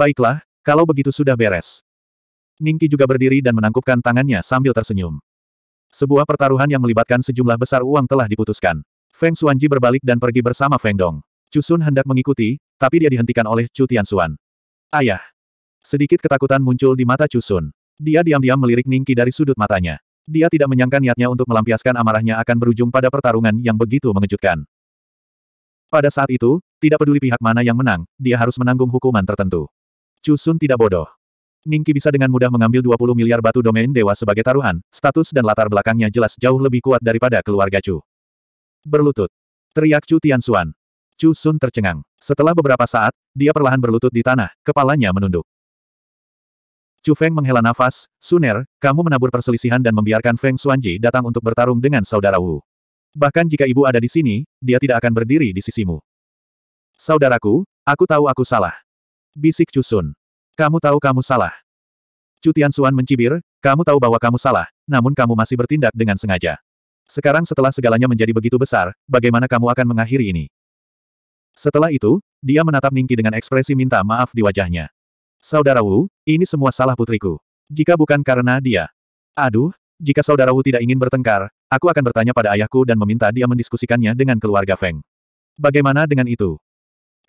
Baiklah, kalau begitu sudah beres. Ningki juga berdiri dan menangkupkan tangannya sambil tersenyum. Sebuah pertaruhan yang melibatkan sejumlah besar uang telah diputuskan. Feng Xuanji berbalik dan pergi bersama Feng Dong. Chusun hendak mengikuti, tapi dia dihentikan oleh Chu Tianxuan. Ayah. Sedikit ketakutan muncul di mata Chusun. Dia diam-diam melirik Ningki dari sudut matanya. Dia tidak menyangka niatnya untuk melampiaskan amarahnya akan berujung pada pertarungan yang begitu mengejutkan. Pada saat itu, tidak peduli pihak mana yang menang, dia harus menanggung hukuman tertentu. Chusun tidak bodoh. Ningki bisa dengan mudah mengambil 20 miliar batu domain dewa sebagai taruhan, status dan latar belakangnya jelas jauh lebih kuat daripada keluarga Chu. Berlutut. Teriak Chu Tianxuan. Chu Sun tercengang. Setelah beberapa saat, dia perlahan berlutut di tanah, kepalanya menunduk. Chu Feng menghela nafas, Suner, kamu menabur perselisihan dan membiarkan Feng Xuanji datang untuk bertarung dengan saudara Wu. Bahkan jika ibu ada di sini, dia tidak akan berdiri di sisimu. Saudaraku, aku tahu aku salah. Bisik Cusun. Kamu tahu kamu salah. Cutian Suan mencibir, kamu tahu bahwa kamu salah, namun kamu masih bertindak dengan sengaja. Sekarang setelah segalanya menjadi begitu besar, bagaimana kamu akan mengakhiri ini? Setelah itu, dia menatap Ningki dengan ekspresi minta maaf di wajahnya. Saudara Wu, ini semua salah putriku. Jika bukan karena dia. Aduh, jika saudara Wu tidak ingin bertengkar, aku akan bertanya pada ayahku dan meminta dia mendiskusikannya dengan keluarga Feng. Bagaimana dengan itu?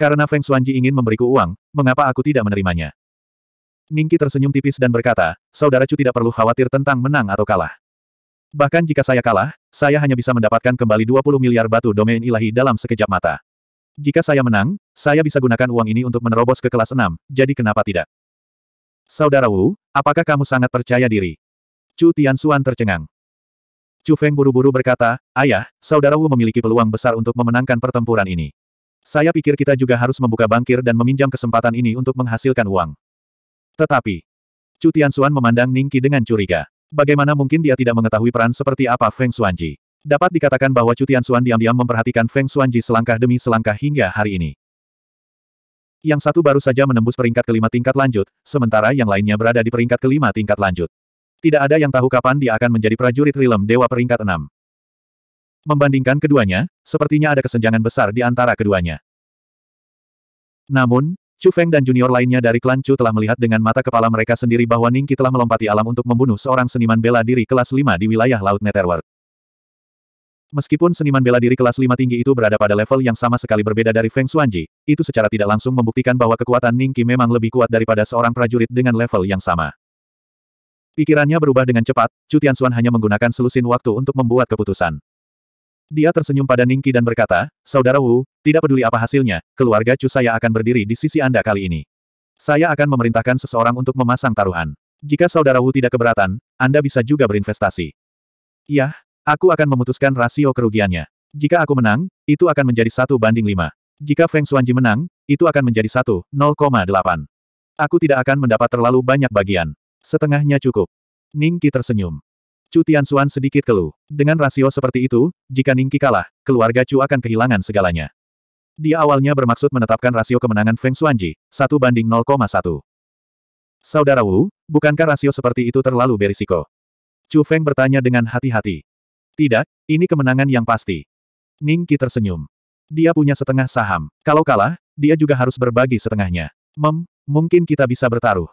Karena Feng Xuanji ingin memberiku uang, mengapa aku tidak menerimanya? Ningki tersenyum tipis dan berkata, Saudara Chu tidak perlu khawatir tentang menang atau kalah. Bahkan jika saya kalah, saya hanya bisa mendapatkan kembali 20 miliar batu domain ilahi dalam sekejap mata. Jika saya menang, saya bisa gunakan uang ini untuk menerobos ke kelas 6, jadi kenapa tidak? Saudara Wu, apakah kamu sangat percaya diri? Chu Tianxuan tercengang. Chu Feng buru-buru berkata, Ayah, Saudara Wu memiliki peluang besar untuk memenangkan pertempuran ini. Saya pikir kita juga harus membuka bangkir dan meminjam kesempatan ini untuk menghasilkan uang. Tetapi, Chu Tianxuan memandang Ningqi dengan curiga. Bagaimana mungkin dia tidak mengetahui peran seperti apa Feng Xuanji? Dapat dikatakan bahwa Chu Tianxuan diam-diam memperhatikan Feng Xuanji selangkah demi selangkah hingga hari ini. Yang satu baru saja menembus peringkat kelima tingkat lanjut, sementara yang lainnya berada di peringkat kelima tingkat lanjut. Tidak ada yang tahu kapan dia akan menjadi prajurit Rilem Dewa peringkat enam. Membandingkan keduanya, sepertinya ada kesenjangan besar di antara keduanya. Namun, Chu Feng dan junior lainnya dari klan Chu telah melihat dengan mata kepala mereka sendiri bahwa Ning Qi telah melompati alam untuk membunuh seorang seniman bela diri kelas 5 di wilayah Laut Netherworld. Meskipun seniman bela diri kelas 5 tinggi itu berada pada level yang sama sekali berbeda dari Feng Xuanji, itu secara tidak langsung membuktikan bahwa kekuatan Ning Ningqi memang lebih kuat daripada seorang prajurit dengan level yang sama. Pikirannya berubah dengan cepat, Chu Tianxuan hanya menggunakan selusin waktu untuk membuat keputusan. Dia tersenyum pada Ningki dan berkata, Saudara Wu, tidak peduli apa hasilnya, keluarga Chu saya akan berdiri di sisi Anda kali ini. Saya akan memerintahkan seseorang untuk memasang taruhan. Jika Saudara Wu tidak keberatan, Anda bisa juga berinvestasi. Yah, aku akan memutuskan rasio kerugiannya. Jika aku menang, itu akan menjadi satu banding lima. Jika Feng Xuanji menang, itu akan menjadi satu, 0,8. Aku tidak akan mendapat terlalu banyak bagian. Setengahnya cukup. Ningki tersenyum. Chu Tianxuan sedikit keluh. Dengan rasio seperti itu, jika Ningki kalah, keluarga Chu akan kehilangan segalanya. Dia awalnya bermaksud menetapkan rasio kemenangan Feng Xuanji, 1 banding 0,1. Saudara Wu, bukankah rasio seperti itu terlalu berisiko? Chu Feng bertanya dengan hati-hati. Tidak, ini kemenangan yang pasti. Ningki tersenyum. Dia punya setengah saham. Kalau kalah, dia juga harus berbagi setengahnya. Mem, mungkin kita bisa bertaruh.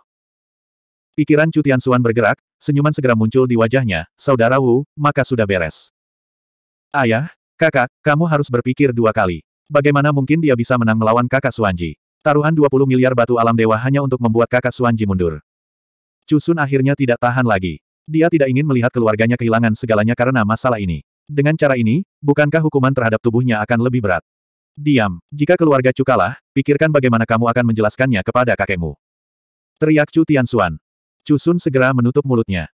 Pikiran Cutian Suan bergerak, senyuman segera muncul di wajahnya, Saudara Wu, maka sudah beres. Ayah, kakak, kamu harus berpikir dua kali. Bagaimana mungkin dia bisa menang melawan kakak Suanji? Taruhan 20 miliar batu alam dewa hanya untuk membuat kakak Suanji mundur. Cusun akhirnya tidak tahan lagi. Dia tidak ingin melihat keluarganya kehilangan segalanya karena masalah ini. Dengan cara ini, bukankah hukuman terhadap tubuhnya akan lebih berat? Diam, jika keluarga Cukalah, pikirkan bagaimana kamu akan menjelaskannya kepada kakekmu. Teriak Cu Suan, Chusun segera menutup mulutnya.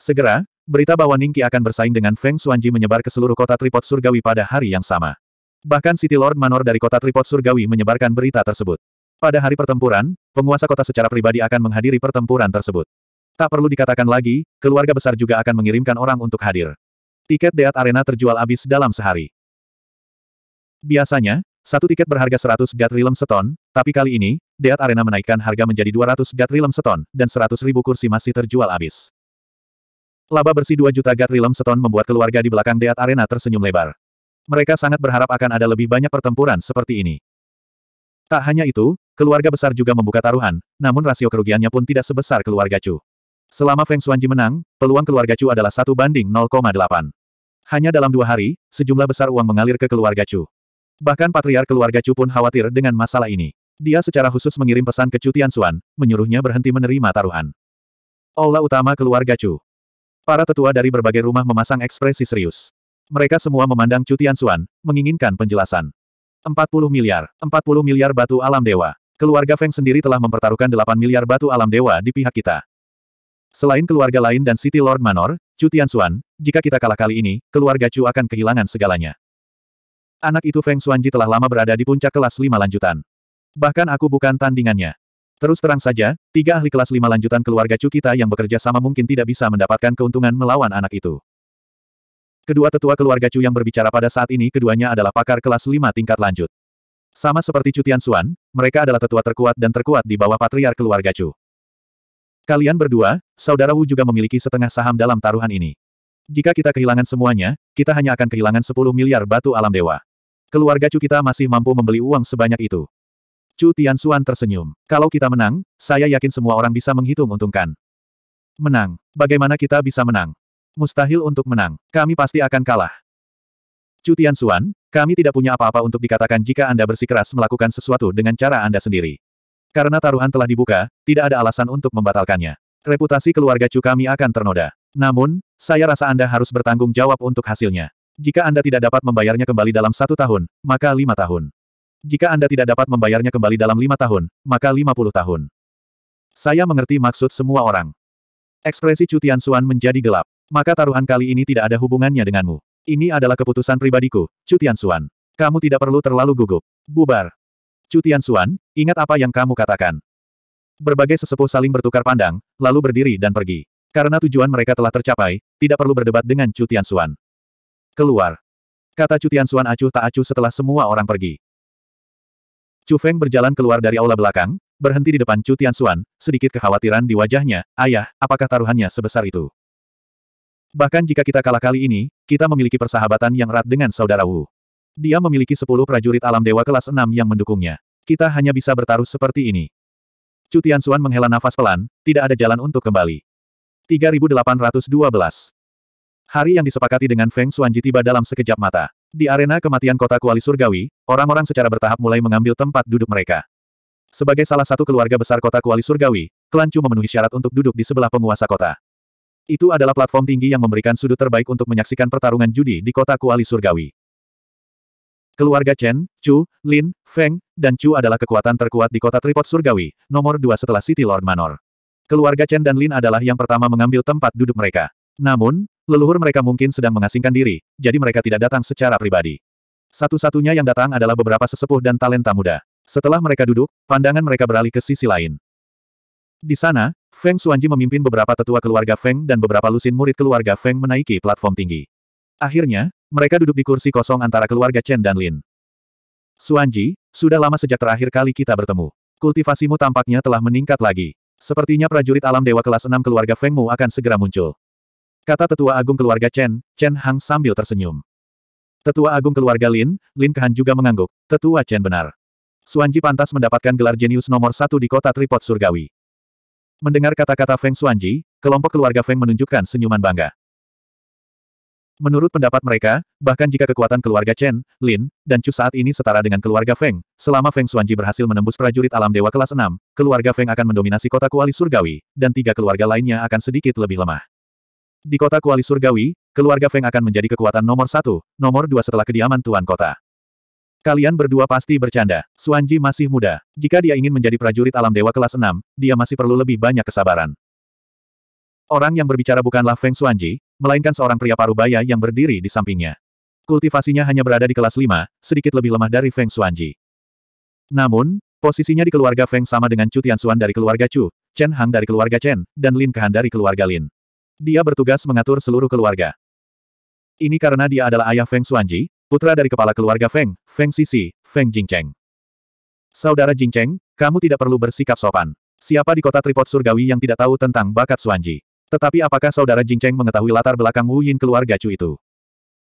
Segera, berita bahwa Ningki akan bersaing dengan Feng Xuanji menyebar ke seluruh kota Tripod Surgawi pada hari yang sama. Bahkan City Lord Manor dari kota Tripod Surgawi menyebarkan berita tersebut. Pada hari pertempuran, penguasa kota secara pribadi akan menghadiri pertempuran tersebut. Tak perlu dikatakan lagi, keluarga besar juga akan mengirimkan orang untuk hadir. Tiket Deat Arena terjual habis dalam sehari. Biasanya, satu tiket berharga 100 Gatrilem seton, tapi kali ini, Deat Arena menaikkan harga menjadi 200 Gatrilem seton, dan 100 ribu kursi masih terjual habis. Laba bersih 2 juta Gatrilem seton membuat keluarga di belakang Deat Arena tersenyum lebar. Mereka sangat berharap akan ada lebih banyak pertempuran seperti ini. Tak hanya itu, keluarga besar juga membuka taruhan, namun rasio kerugiannya pun tidak sebesar keluarga Chu. Selama Feng Xuanji menang, peluang keluarga Chu adalah satu banding 0,8. Hanya dalam dua hari, sejumlah besar uang mengalir ke keluarga Chu. Bahkan patriar keluarga Chu pun khawatir dengan masalah ini. Dia secara khusus mengirim pesan ke Chu Tianxuan, menyuruhnya berhenti menerima taruhan. Aula utama keluarga Chu. Para tetua dari berbagai rumah memasang ekspresi serius. Mereka semua memandang Chu Tianxuan, menginginkan penjelasan. 40 miliar, 40 miliar batu alam dewa. Keluarga Feng sendiri telah mempertaruhkan 8 miliar batu alam dewa di pihak kita. Selain keluarga lain dan City Lord Manor, Chu Tianxuan, jika kita kalah kali ini, keluarga Chu akan kehilangan segalanya. Anak itu Feng Xuanji telah lama berada di puncak kelas lima lanjutan. Bahkan aku bukan tandingannya. Terus terang saja, tiga ahli kelas lima lanjutan keluarga Chu kita yang bekerja sama mungkin tidak bisa mendapatkan keuntungan melawan anak itu. Kedua tetua keluarga Chu yang berbicara pada saat ini keduanya adalah pakar kelas lima tingkat lanjut. Sama seperti Cutian Xuan, mereka adalah tetua terkuat dan terkuat di bawah patriark keluarga Chu. Kalian berdua, saudara Wu juga memiliki setengah saham dalam taruhan ini. Jika kita kehilangan semuanya, kita hanya akan kehilangan 10 miliar batu alam dewa keluarga Chu kita masih mampu membeli uang sebanyak itu. Chu Tianxuan tersenyum. Kalau kita menang, saya yakin semua orang bisa menghitung untungkan. Menang. Bagaimana kita bisa menang? Mustahil untuk menang. Kami pasti akan kalah. Chu Tianxuan, kami tidak punya apa-apa untuk dikatakan jika Anda bersikeras melakukan sesuatu dengan cara Anda sendiri. Karena taruhan telah dibuka, tidak ada alasan untuk membatalkannya. Reputasi keluarga Chu kami akan ternoda. Namun, saya rasa Anda harus bertanggung jawab untuk hasilnya. Jika Anda tidak dapat membayarnya kembali dalam satu tahun, maka lima tahun. Jika Anda tidak dapat membayarnya kembali dalam lima tahun, maka lima puluh tahun. Saya mengerti maksud semua orang. Ekspresi Cutian Suan menjadi gelap. Maka taruhan kali ini tidak ada hubungannya denganmu. Ini adalah keputusan pribadiku, Cutian Suan. Kamu tidak perlu terlalu gugup. Bubar. Cutian Suan, ingat apa yang kamu katakan. Berbagai sesepuh saling bertukar pandang, lalu berdiri dan pergi. Karena tujuan mereka telah tercapai, tidak perlu berdebat dengan Cutian Suan. Keluar. Kata Cutian Suan acuh tak acuh setelah semua orang pergi. Chu Feng berjalan keluar dari aula belakang, berhenti di depan Cutian Suan, sedikit kekhawatiran di wajahnya, ayah, apakah taruhannya sebesar itu? Bahkan jika kita kalah kali ini, kita memiliki persahabatan yang erat dengan saudara Wu. Dia memiliki sepuluh prajurit alam dewa kelas 6 yang mendukungnya. Kita hanya bisa bertaruh seperti ini. Cutian Suan menghela nafas pelan, tidak ada jalan untuk kembali. 3812 Hari yang disepakati dengan Feng Xuanji tiba dalam sekejap mata. Di arena kematian kota Kuali Surgawi, orang-orang secara bertahap mulai mengambil tempat duduk mereka. Sebagai salah satu keluarga besar kota Kuali Surgawi, klan Chu memenuhi syarat untuk duduk di sebelah penguasa kota. Itu adalah platform tinggi yang memberikan sudut terbaik untuk menyaksikan pertarungan judi di kota Kuali Surgawi. Keluarga Chen, Chu, Lin, Feng, dan Chu adalah kekuatan terkuat di kota Tripod Surgawi, nomor dua setelah City Lord Manor. Keluarga Chen dan Lin adalah yang pertama mengambil tempat duduk mereka. Namun, Leluhur mereka mungkin sedang mengasingkan diri, jadi mereka tidak datang secara pribadi. Satu-satunya yang datang adalah beberapa sesepuh dan talenta muda. Setelah mereka duduk, pandangan mereka beralih ke sisi lain. Di sana, Feng Xuanji memimpin beberapa tetua keluarga Feng dan beberapa lusin murid keluarga Feng menaiki platform tinggi. Akhirnya, mereka duduk di kursi kosong antara keluarga Chen dan Lin. Xuanji, sudah lama sejak terakhir kali kita bertemu. Kultivasimu tampaknya telah meningkat lagi. Sepertinya prajurit alam dewa kelas 6 keluarga Fengmu akan segera muncul. Kata tetua agung keluarga Chen, Chen Hang sambil tersenyum. Tetua agung keluarga Lin, Lin Kehan juga mengangguk, tetua Chen benar. Suanji pantas mendapatkan gelar jenius nomor satu di kota Tripod Surgawi. Mendengar kata-kata Feng Suanji, kelompok keluarga Feng menunjukkan senyuman bangga. Menurut pendapat mereka, bahkan jika kekuatan keluarga Chen, Lin, dan Chu saat ini setara dengan keluarga Feng, selama Feng Suanji berhasil menembus prajurit alam dewa kelas 6, keluarga Feng akan mendominasi kota Kuali Surgawi, dan tiga keluarga lainnya akan sedikit lebih lemah. Di kota Kuali Surgawi, keluarga Feng akan menjadi kekuatan nomor satu, nomor dua setelah kediaman Tuan Kota. Kalian berdua pasti bercanda. Suanji masih muda. Jika dia ingin menjadi prajurit alam dewa kelas enam, dia masih perlu lebih banyak kesabaran. Orang yang berbicara bukanlah Feng Suanji, melainkan seorang pria parubaya yang berdiri di sampingnya. Kultivasinya hanya berada di kelas lima, sedikit lebih lemah dari Feng Suanji. Namun, posisinya di keluarga Feng sama dengan Chu Tianxuan dari keluarga Chu, Chen Hang dari keluarga Chen, dan Lin Kehan dari keluarga Lin. Dia bertugas mengatur seluruh keluarga. Ini karena dia adalah ayah Feng Xuanji, putra dari kepala keluarga Feng, Feng Sisi, Feng Jingcheng. Saudara Jingcheng, kamu tidak perlu bersikap sopan. Siapa di kota tripod surgawi yang tidak tahu tentang bakat Xuanji? Tetapi apakah saudara Jingcheng mengetahui latar belakang Wu Yin keluarga Chu itu?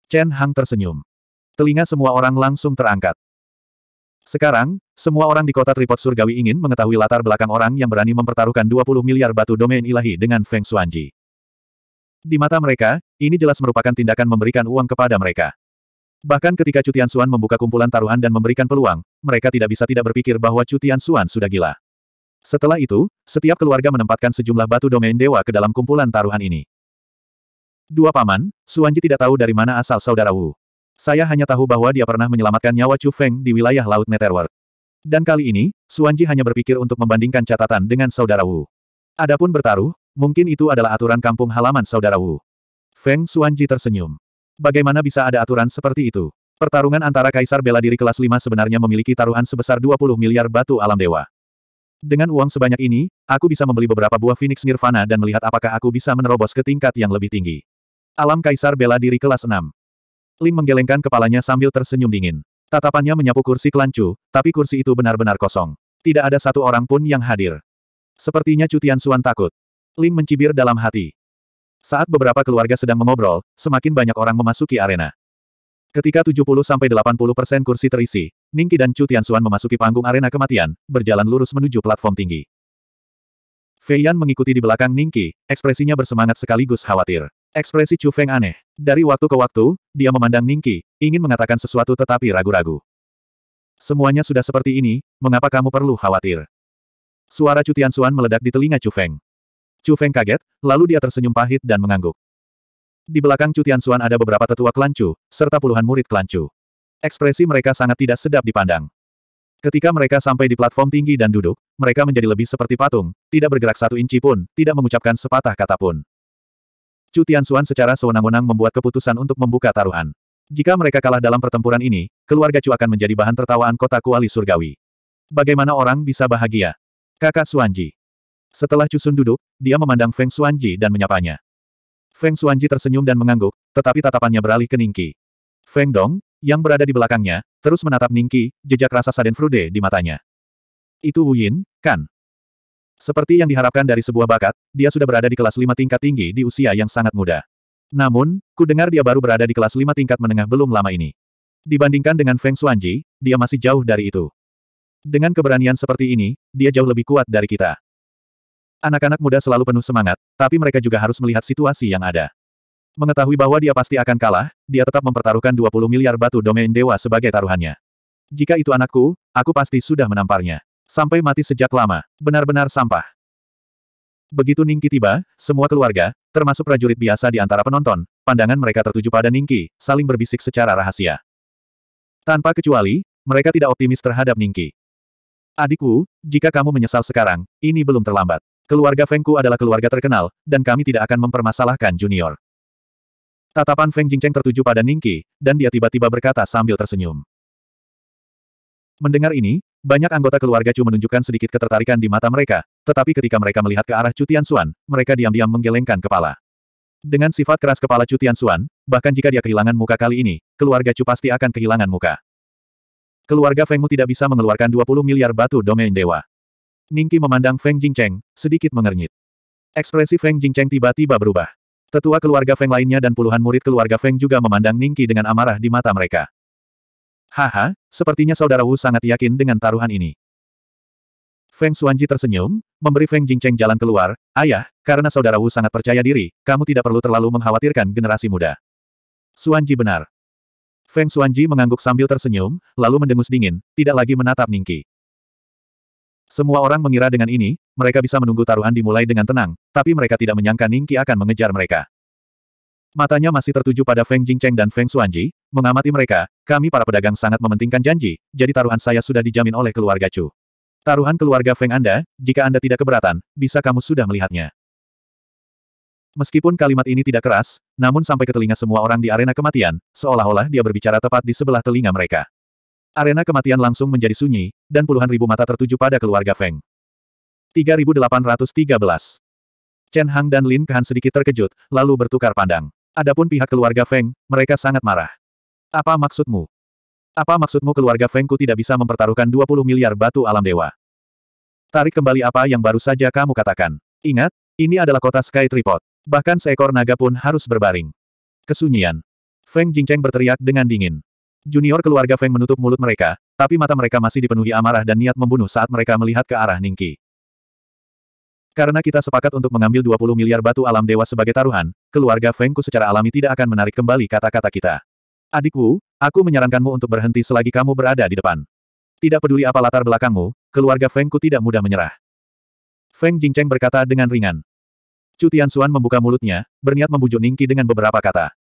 Chen Hang tersenyum. Telinga semua orang langsung terangkat. Sekarang, semua orang di kota tripod surgawi ingin mengetahui latar belakang orang yang berani mempertaruhkan 20 miliar batu domain ilahi dengan Feng Xuanji. Di mata mereka, ini jelas merupakan tindakan memberikan uang kepada mereka. Bahkan ketika Cutian Suan membuka kumpulan taruhan dan memberikan peluang, mereka tidak bisa tidak berpikir bahwa Cutian Suan sudah gila. Setelah itu, setiap keluarga menempatkan sejumlah batu domain dewa ke dalam kumpulan taruhan ini. Dua paman, Suanji tidak tahu dari mana asal saudara Wu. Saya hanya tahu bahwa dia pernah menyelamatkan nyawa Chu Feng di wilayah Laut Netherworld. Dan kali ini, Suanji hanya berpikir untuk membandingkan catatan dengan saudara Wu. Adapun bertaruh, Mungkin itu adalah aturan kampung halaman saudara Wu. Feng Xuanji tersenyum. Bagaimana bisa ada aturan seperti itu? Pertarungan antara Kaisar Bela Diri kelas 5 sebenarnya memiliki taruhan sebesar 20 miliar batu alam dewa. Dengan uang sebanyak ini, aku bisa membeli beberapa buah Phoenix Nirvana dan melihat apakah aku bisa menerobos ke tingkat yang lebih tinggi. Alam Kaisar Bela Diri kelas 6. Lim menggelengkan kepalanya sambil tersenyum dingin. Tatapannya menyapu kursi kelancu, tapi kursi itu benar-benar kosong. Tidak ada satu orang pun yang hadir. Sepertinya Cutian Suan takut. Lim mencibir dalam hati. Saat beberapa keluarga sedang mengobrol, semakin banyak orang memasuki arena. Ketika 70-80% kursi terisi, Ningki dan Chu Tianxuan memasuki panggung arena kematian, berjalan lurus menuju platform tinggi. Fei Yan mengikuti di belakang Ningki, ekspresinya bersemangat sekaligus khawatir. Ekspresi Chu Feng aneh. Dari waktu ke waktu, dia memandang Ningki, ingin mengatakan sesuatu tetapi ragu-ragu. Semuanya sudah seperti ini, mengapa kamu perlu khawatir? Suara Chu Tianxuan meledak di telinga Chu Feng. Chu Feng kaget, lalu dia tersenyum pahit dan mengangguk. Di belakang Chu Tianxuan ada beberapa tetua klan Chu, serta puluhan murid klan Chu. Ekspresi mereka sangat tidak sedap dipandang. Ketika mereka sampai di platform tinggi dan duduk, mereka menjadi lebih seperti patung, tidak bergerak satu inci pun, tidak mengucapkan sepatah kata pun. Chu Tianxuan secara sewenang-wenang membuat keputusan untuk membuka taruhan. Jika mereka kalah dalam pertempuran ini, keluarga Chu akan menjadi bahan tertawaan kota Kuali Surgawi. Bagaimana orang bisa bahagia? Kakak Suanji. Setelah Cusun duduk, dia memandang Feng Xuanji dan menyapanya. Feng Xuanji tersenyum dan mengangguk, tetapi tatapannya beralih ke Ningki. Feng Dong, yang berada di belakangnya, terus menatap Ningki, jejak rasa saden frude di matanya. Itu Wu Yin, kan? Seperti yang diharapkan dari sebuah bakat, dia sudah berada di kelas lima tingkat tinggi di usia yang sangat muda. Namun, ku dengar dia baru berada di kelas lima tingkat menengah belum lama ini. Dibandingkan dengan Feng Xuanji, dia masih jauh dari itu. Dengan keberanian seperti ini, dia jauh lebih kuat dari kita. Anak-anak muda selalu penuh semangat, tapi mereka juga harus melihat situasi yang ada. Mengetahui bahwa dia pasti akan kalah, dia tetap mempertaruhkan 20 miliar batu domain dewa sebagai taruhannya. Jika itu anakku, aku pasti sudah menamparnya. Sampai mati sejak lama, benar-benar sampah. Begitu Ningki tiba, semua keluarga, termasuk prajurit biasa di antara penonton, pandangan mereka tertuju pada Ningki, saling berbisik secara rahasia. Tanpa kecuali, mereka tidak optimis terhadap Ningki. Adikku, jika kamu menyesal sekarang, ini belum terlambat. Keluarga Fengku adalah keluarga terkenal, dan kami tidak akan mempermasalahkan junior. Tatapan Feng Jingcheng tertuju pada Ningqi, dan dia tiba-tiba berkata sambil tersenyum. Mendengar ini, banyak anggota keluarga Chu menunjukkan sedikit ketertarikan di mata mereka, tetapi ketika mereka melihat ke arah Chu Suan, mereka diam-diam menggelengkan kepala. Dengan sifat keras kepala Chu Suan, bahkan jika dia kehilangan muka kali ini, keluarga Chu pasti akan kehilangan muka. Keluarga Fengmu tidak bisa mengeluarkan 20 miliar batu domain dewa. Ningki memandang Feng Jingcheng, sedikit mengernyit. Ekspresi Feng Jingcheng tiba-tiba berubah. Tetua keluarga Feng lainnya dan puluhan murid keluarga Feng juga memandang Ningki dengan amarah di mata mereka. Haha, sepertinya saudara Wu sangat yakin dengan taruhan ini. Feng Xuanji tersenyum, memberi Feng Jingcheng jalan keluar, Ayah, karena saudara Wu sangat percaya diri, kamu tidak perlu terlalu mengkhawatirkan generasi muda. Suanji benar. Feng Xuanji mengangguk sambil tersenyum, lalu mendengus dingin, tidak lagi menatap Ningki. Semua orang mengira dengan ini, mereka bisa menunggu taruhan dimulai dengan tenang, tapi mereka tidak menyangka Ningki akan mengejar mereka. Matanya masih tertuju pada Feng Jingcheng dan Feng Xuanji, mengamati mereka, kami para pedagang sangat mementingkan janji, jadi taruhan saya sudah dijamin oleh keluarga Chu. Taruhan keluarga Feng Anda, jika Anda tidak keberatan, bisa kamu sudah melihatnya. Meskipun kalimat ini tidak keras, namun sampai ke telinga semua orang di arena kematian, seolah-olah dia berbicara tepat di sebelah telinga mereka arena kematian langsung menjadi sunyi, dan puluhan ribu mata tertuju pada keluarga Feng. 3813 Chen Hang dan Lin Kehan sedikit terkejut, lalu bertukar pandang. Adapun pihak keluarga Feng, mereka sangat marah. Apa maksudmu? Apa maksudmu keluarga Fengku tidak bisa mempertaruhkan 20 miliar batu alam dewa? Tarik kembali apa yang baru saja kamu katakan. Ingat, ini adalah kota Sky Tripod. Bahkan seekor naga pun harus berbaring. Kesunyian. Feng Jingcheng berteriak dengan dingin. Junior keluarga Feng menutup mulut mereka, tapi mata mereka masih dipenuhi amarah dan niat membunuh saat mereka melihat ke arah Ningki. Karena kita sepakat untuk mengambil 20 miliar batu alam dewa sebagai taruhan, keluarga Fengku secara alami tidak akan menarik kembali kata-kata kita. Adikku, aku menyarankanmu untuk berhenti selagi kamu berada di depan. Tidak peduli apa latar belakangmu, keluarga Fengku tidak mudah menyerah. Feng Jingcheng berkata dengan ringan. Cutian Suan membuka mulutnya, berniat membujuk Ningki dengan beberapa kata.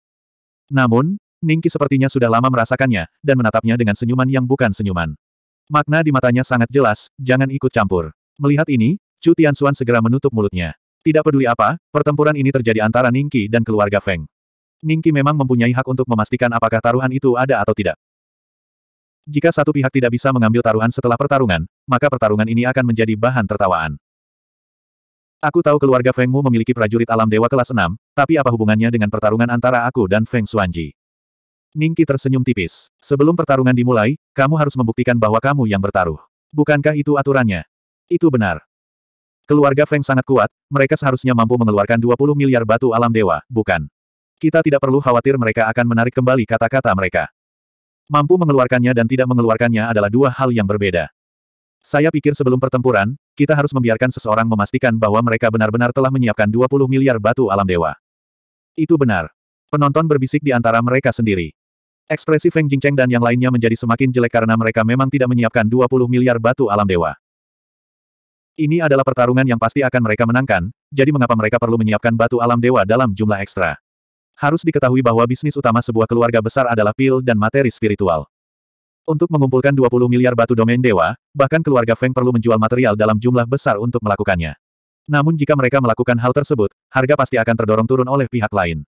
Namun, Ningki sepertinya sudah lama merasakannya, dan menatapnya dengan senyuman yang bukan senyuman. Makna di matanya sangat jelas, jangan ikut campur. Melihat ini, Chu Tianxuan segera menutup mulutnya. Tidak peduli apa, pertempuran ini terjadi antara Ningki dan keluarga Feng. Ningki memang mempunyai hak untuk memastikan apakah taruhan itu ada atau tidak. Jika satu pihak tidak bisa mengambil taruhan setelah pertarungan, maka pertarungan ini akan menjadi bahan tertawaan. Aku tahu keluarga Fengmu memiliki prajurit alam dewa kelas 6, tapi apa hubungannya dengan pertarungan antara aku dan Feng Xuanji? Ningki tersenyum tipis. Sebelum pertarungan dimulai, kamu harus membuktikan bahwa kamu yang bertaruh. Bukankah itu aturannya? Itu benar. Keluarga Feng sangat kuat, mereka seharusnya mampu mengeluarkan 20 miliar batu alam dewa, bukan? Kita tidak perlu khawatir mereka akan menarik kembali kata-kata mereka. Mampu mengeluarkannya dan tidak mengeluarkannya adalah dua hal yang berbeda. Saya pikir sebelum pertempuran, kita harus membiarkan seseorang memastikan bahwa mereka benar-benar telah menyiapkan 20 miliar batu alam dewa. Itu benar. Penonton berbisik di antara mereka sendiri. Ekspresi Feng Jingcheng dan yang lainnya menjadi semakin jelek karena mereka memang tidak menyiapkan 20 miliar batu alam dewa. Ini adalah pertarungan yang pasti akan mereka menangkan, jadi mengapa mereka perlu menyiapkan batu alam dewa dalam jumlah ekstra? Harus diketahui bahwa bisnis utama sebuah keluarga besar adalah pil dan materi spiritual. Untuk mengumpulkan 20 miliar batu domain dewa, bahkan keluarga Feng perlu menjual material dalam jumlah besar untuk melakukannya. Namun jika mereka melakukan hal tersebut, harga pasti akan terdorong turun oleh pihak lain.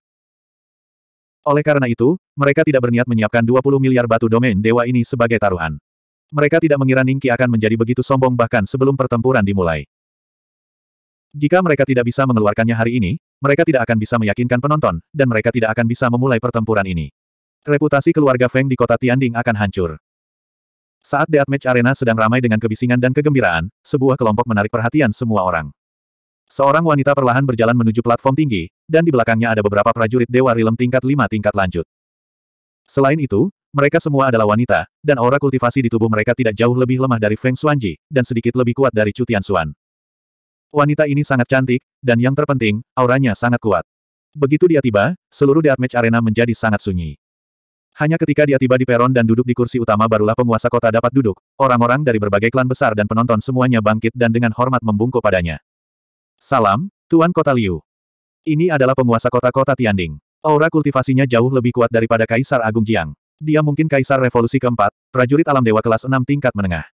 Oleh karena itu, mereka tidak berniat menyiapkan 20 miliar batu domain dewa ini sebagai taruhan. Mereka tidak mengira Ningki akan menjadi begitu sombong bahkan sebelum pertempuran dimulai. Jika mereka tidak bisa mengeluarkannya hari ini, mereka tidak akan bisa meyakinkan penonton, dan mereka tidak akan bisa memulai pertempuran ini. Reputasi keluarga Feng di kota Tianding akan hancur. Saat Deathmatch Arena sedang ramai dengan kebisingan dan kegembiraan, sebuah kelompok menarik perhatian semua orang. Seorang wanita perlahan berjalan menuju platform tinggi, dan di belakangnya ada beberapa prajurit Dewa Rilem tingkat 5 tingkat lanjut. Selain itu, mereka semua adalah wanita, dan aura kultivasi di tubuh mereka tidak jauh lebih lemah dari Feng Xuanji, dan sedikit lebih kuat dari Chu Xuan. Wanita ini sangat cantik, dan yang terpenting, auranya sangat kuat. Begitu dia tiba, seluruh The deathmatch arena menjadi sangat sunyi. Hanya ketika dia tiba di peron dan duduk di kursi utama barulah penguasa kota dapat duduk, orang-orang dari berbagai klan besar dan penonton semuanya bangkit dan dengan hormat membungkuk padanya. Salam, Tuan Kota Liu. Ini adalah penguasa kota-kota Tianding. Aura kultivasinya jauh lebih kuat daripada Kaisar Agung Jiang. Dia mungkin Kaisar Revolusi keempat, prajurit alam dewa kelas 6 tingkat menengah.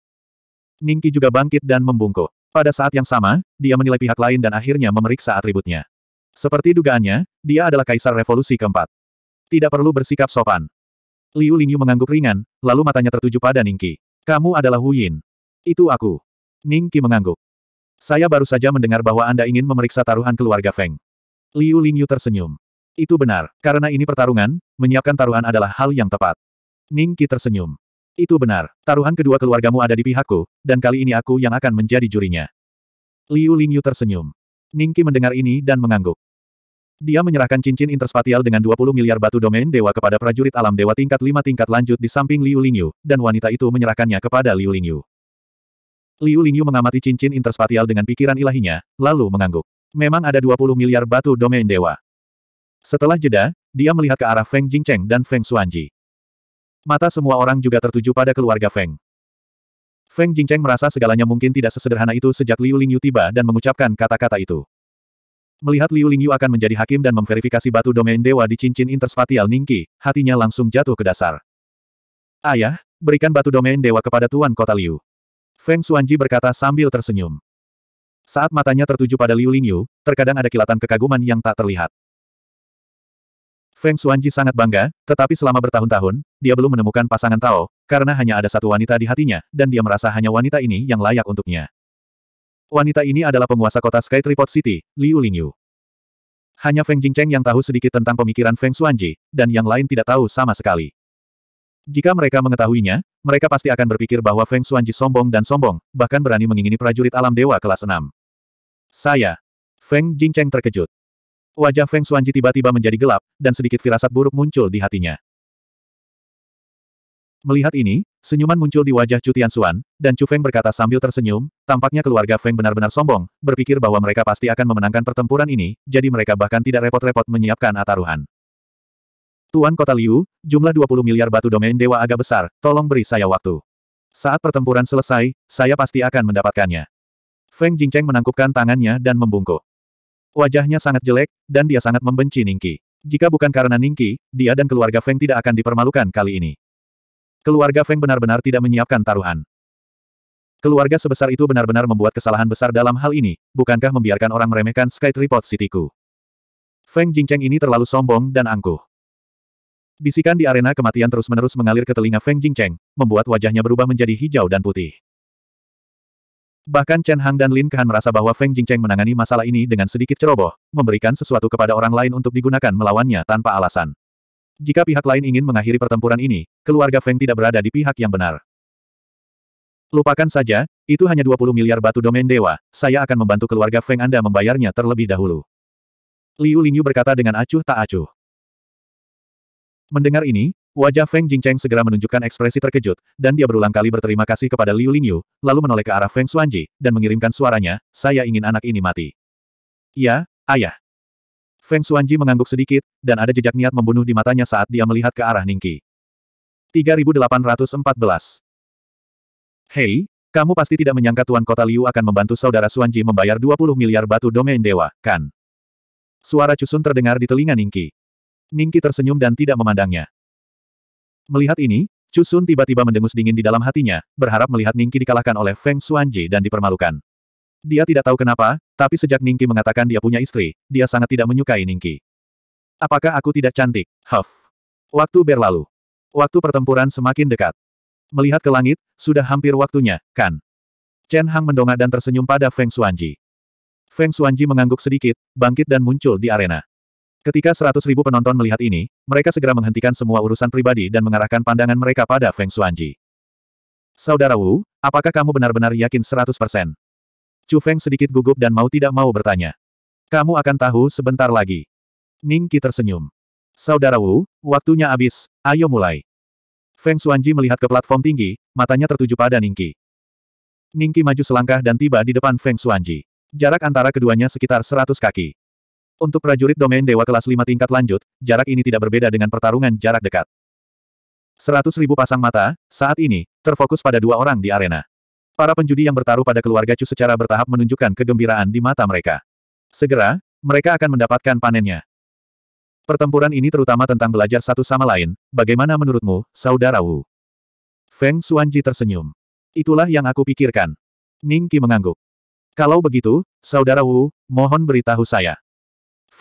Ningki juga bangkit dan membungkuk. Pada saat yang sama, dia menilai pihak lain dan akhirnya memeriksa atributnya. Seperti dugaannya, dia adalah Kaisar Revolusi keempat. Tidak perlu bersikap sopan. Liu Lingyu mengangguk ringan, lalu matanya tertuju pada Ningki. Kamu adalah Hu Yin. Itu aku. Ningki mengangguk. Saya baru saja mendengar bahwa Anda ingin memeriksa taruhan keluarga Feng. Liu Lingyu tersenyum. Itu benar, karena ini pertarungan, menyiapkan taruhan adalah hal yang tepat. Ning Qi tersenyum. Itu benar, taruhan kedua keluargamu ada di pihakku, dan kali ini aku yang akan menjadi jurinya. Liu Lingyu tersenyum. Ning Qi mendengar ini dan mengangguk. Dia menyerahkan cincin interspatial dengan 20 miliar batu domain dewa kepada prajurit alam dewa tingkat 5 tingkat lanjut di samping Liu Lingyu, dan wanita itu menyerahkannya kepada Liu Lingyu. Liu Lingyu mengamati cincin interspatial dengan pikiran ilahinya, lalu mengangguk. Memang ada 20 miliar batu domain dewa. Setelah jeda, dia melihat ke arah Feng Jingcheng dan Feng Xuanji. Mata semua orang juga tertuju pada keluarga Feng. Feng Jingcheng merasa segalanya mungkin tidak sesederhana itu sejak Liu Lingyu tiba dan mengucapkan kata-kata itu. Melihat Liu Lingyu akan menjadi hakim dan memverifikasi batu domain dewa di cincin interspatial Ningqi, hatinya langsung jatuh ke dasar. Ayah, berikan batu domain dewa kepada Tuan Kota Liu. Feng Xuanji berkata sambil tersenyum. Saat matanya tertuju pada Liu Lingyu, terkadang ada kilatan kekaguman yang tak terlihat. Feng Xuanji sangat bangga, tetapi selama bertahun-tahun, dia belum menemukan pasangan Tao, karena hanya ada satu wanita di hatinya, dan dia merasa hanya wanita ini yang layak untuknya. Wanita ini adalah penguasa kota Sky Tripod City, Liu Lingyu. Hanya Feng Jingcheng yang tahu sedikit tentang pemikiran Feng Xuanji, dan yang lain tidak tahu sama sekali. Jika mereka mengetahuinya, mereka pasti akan berpikir bahwa Feng Xuanji sombong dan sombong, bahkan berani mengingini prajurit alam dewa kelas 6. Saya. Feng Jingcheng terkejut. Wajah Feng Xuanji tiba-tiba menjadi gelap, dan sedikit firasat buruk muncul di hatinya. Melihat ini, senyuman muncul di wajah Cutian Suan, dan Chu Feng berkata sambil tersenyum, tampaknya keluarga Feng benar-benar sombong, berpikir bahwa mereka pasti akan memenangkan pertempuran ini, jadi mereka bahkan tidak repot-repot menyiapkan ataruhan. Tuan Kota Liu, jumlah 20 miliar batu domain dewa agak besar, tolong beri saya waktu. Saat pertempuran selesai, saya pasti akan mendapatkannya. Feng Jingcheng menangkupkan tangannya dan membungkuk. Wajahnya sangat jelek, dan dia sangat membenci Ningki. Jika bukan karena Ningki, dia dan keluarga Feng tidak akan dipermalukan kali ini. Keluarga Feng benar-benar tidak menyiapkan taruhan. Keluarga sebesar itu benar-benar membuat kesalahan besar dalam hal ini, bukankah membiarkan orang meremehkan Sky Tripod Cityku. Feng Jingcheng ini terlalu sombong dan angkuh. Bisikan di arena kematian terus-menerus mengalir ke telinga Feng Jingcheng, membuat wajahnya berubah menjadi hijau dan putih. Bahkan Chen Hang dan Lin Kehan merasa bahwa Feng Jingcheng menangani masalah ini dengan sedikit ceroboh, memberikan sesuatu kepada orang lain untuk digunakan melawannya tanpa alasan. Jika pihak lain ingin mengakhiri pertempuran ini, keluarga Feng tidak berada di pihak yang benar. Lupakan saja, itu hanya 20 miliar batu domain dewa, saya akan membantu keluarga Feng Anda membayarnya terlebih dahulu. Liu Lingyu berkata dengan acuh tak acuh. Mendengar ini, wajah Feng Jingcheng segera menunjukkan ekspresi terkejut, dan dia berulang kali berterima kasih kepada Liu Lingyu, lalu menoleh ke arah Feng Xuanji, dan mengirimkan suaranya, saya ingin anak ini mati. Ya, ayah. Feng Xuanji mengangguk sedikit, dan ada jejak niat membunuh di matanya saat dia melihat ke arah Ningki. 3814 Hei, kamu pasti tidak menyangka Tuan Kota Liu akan membantu saudara Xuanji membayar 20 miliar batu domain dewa, kan? Suara Cusun terdengar di telinga Ningki. Ningki tersenyum dan tidak memandangnya. Melihat ini, Cusun tiba-tiba mendengus dingin di dalam hatinya, berharap melihat Ningki dikalahkan oleh Feng Xuanji dan dipermalukan. Dia tidak tahu kenapa, tapi sejak Ningki mengatakan dia punya istri, dia sangat tidak menyukai Ningki. Apakah aku tidak cantik, Huff? Waktu berlalu. Waktu pertempuran semakin dekat. Melihat ke langit, sudah hampir waktunya, kan? Chen Hang mendongak dan tersenyum pada Feng Xuanji. Feng Xuanji mengangguk sedikit, bangkit dan muncul di arena. Ketika seratus ribu penonton melihat ini, mereka segera menghentikan semua urusan pribadi dan mengarahkan pandangan mereka pada Feng Xuanji. Saudara Wu, apakah kamu benar-benar yakin seratus persen? Chu Feng sedikit gugup dan mau tidak mau bertanya. Kamu akan tahu sebentar lagi. Ning Qi tersenyum. Saudara Wu, waktunya habis, ayo mulai. Feng Xuanji melihat ke platform tinggi, matanya tertuju pada Ning Qi. Ning Qi maju selangkah dan tiba di depan Feng Xuanji. Jarak antara keduanya sekitar seratus kaki. Untuk prajurit domain dewa kelas 5 tingkat lanjut, jarak ini tidak berbeda dengan pertarungan jarak dekat. Seratus pasang mata, saat ini, terfokus pada dua orang di arena. Para penjudi yang bertaruh pada keluarga Chu secara bertahap menunjukkan kegembiraan di mata mereka. Segera, mereka akan mendapatkan panennya. Pertempuran ini terutama tentang belajar satu sama lain, bagaimana menurutmu, Saudara Wu? Feng Xuanji tersenyum. Itulah yang aku pikirkan. Ning Qi mengangguk. Kalau begitu, Saudara Wu, mohon beritahu saya.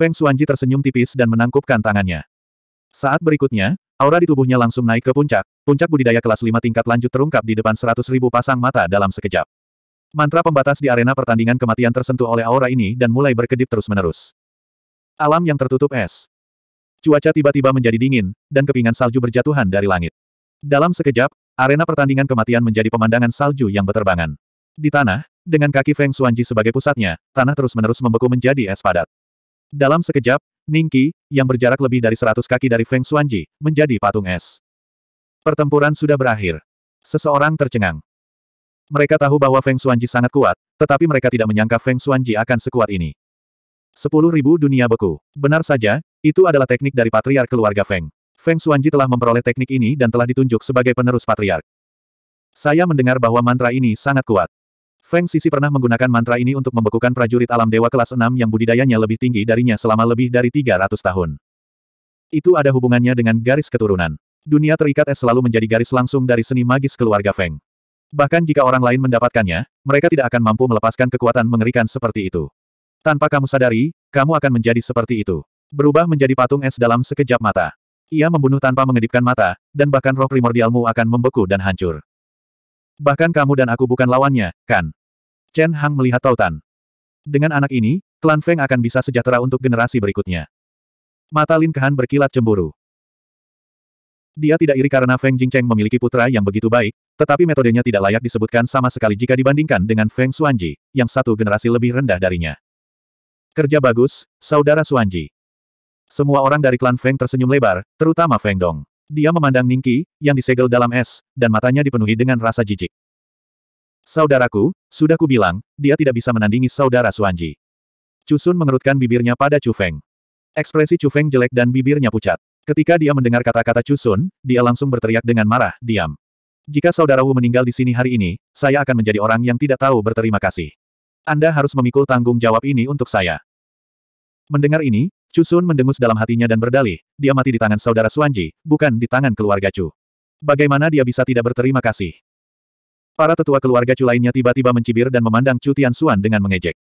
Feng Xuanji tersenyum tipis dan menangkupkan tangannya. Saat berikutnya, aura di tubuhnya langsung naik ke puncak, puncak budidaya kelas 5 tingkat lanjut terungkap di depan seratus ribu pasang mata dalam sekejap. Mantra pembatas di arena pertandingan kematian tersentuh oleh aura ini dan mulai berkedip terus-menerus. Alam yang tertutup es. Cuaca tiba-tiba menjadi dingin, dan kepingan salju berjatuhan dari langit. Dalam sekejap, arena pertandingan kematian menjadi pemandangan salju yang berterbangan. Di tanah, dengan kaki Feng Xuanji sebagai pusatnya, tanah terus-menerus membeku menjadi es padat. Dalam sekejap, Ningqi, yang berjarak lebih dari 100 kaki dari Feng Xuanji, menjadi patung es. Pertempuran sudah berakhir. Seseorang tercengang. Mereka tahu bahwa Feng Xuanji sangat kuat, tetapi mereka tidak menyangka Feng Xuanji akan sekuat ini. Sepuluh ribu dunia beku. Benar saja, itu adalah teknik dari patriark keluarga Feng. Feng Xuanji telah memperoleh teknik ini dan telah ditunjuk sebagai penerus patriark. Saya mendengar bahwa mantra ini sangat kuat. Feng Sisi pernah menggunakan mantra ini untuk membekukan prajurit alam dewa kelas 6 yang budidayanya lebih tinggi darinya selama lebih dari 300 tahun. Itu ada hubungannya dengan garis keturunan. Dunia terikat es selalu menjadi garis langsung dari seni magis keluarga Feng. Bahkan jika orang lain mendapatkannya, mereka tidak akan mampu melepaskan kekuatan mengerikan seperti itu. Tanpa kamu sadari, kamu akan menjadi seperti itu. Berubah menjadi patung es dalam sekejap mata. Ia membunuh tanpa mengedipkan mata, dan bahkan roh primordialmu akan membeku dan hancur. Bahkan kamu dan aku bukan lawannya, kan? Chen Hang melihat Tautan. Dengan anak ini, klan Feng akan bisa sejahtera untuk generasi berikutnya. Mata Lin Kehan berkilat cemburu. Dia tidak iri karena Feng Jingcheng memiliki putra yang begitu baik, tetapi metodenya tidak layak disebutkan sama sekali jika dibandingkan dengan Feng Suanji, yang satu generasi lebih rendah darinya. Kerja bagus, saudara Suanji. Semua orang dari klan Feng tersenyum lebar, terutama Feng Dong. Dia memandang Ningqi yang disegel dalam es, dan matanya dipenuhi dengan rasa jijik. Saudaraku, sudah kubilang, dia tidak bisa menandingi saudara Suanji. Cusun mengerutkan bibirnya pada Chu Feng. Ekspresi Chu Feng jelek dan bibirnya pucat. Ketika dia mendengar kata-kata Cusun, dia langsung berteriak dengan marah, diam. Jika saudara Wu meninggal di sini hari ini, saya akan menjadi orang yang tidak tahu berterima kasih. Anda harus memikul tanggung jawab ini untuk saya. Mendengar ini, Cusun mendengus dalam hatinya dan berdalih, dia mati di tangan saudara Suanji, bukan di tangan keluarga Chu. Bagaimana dia bisa tidak berterima kasih? Para tetua keluarga Chu lainnya tiba-tiba mencibir dan memandang Chu Tianxuan dengan mengejek.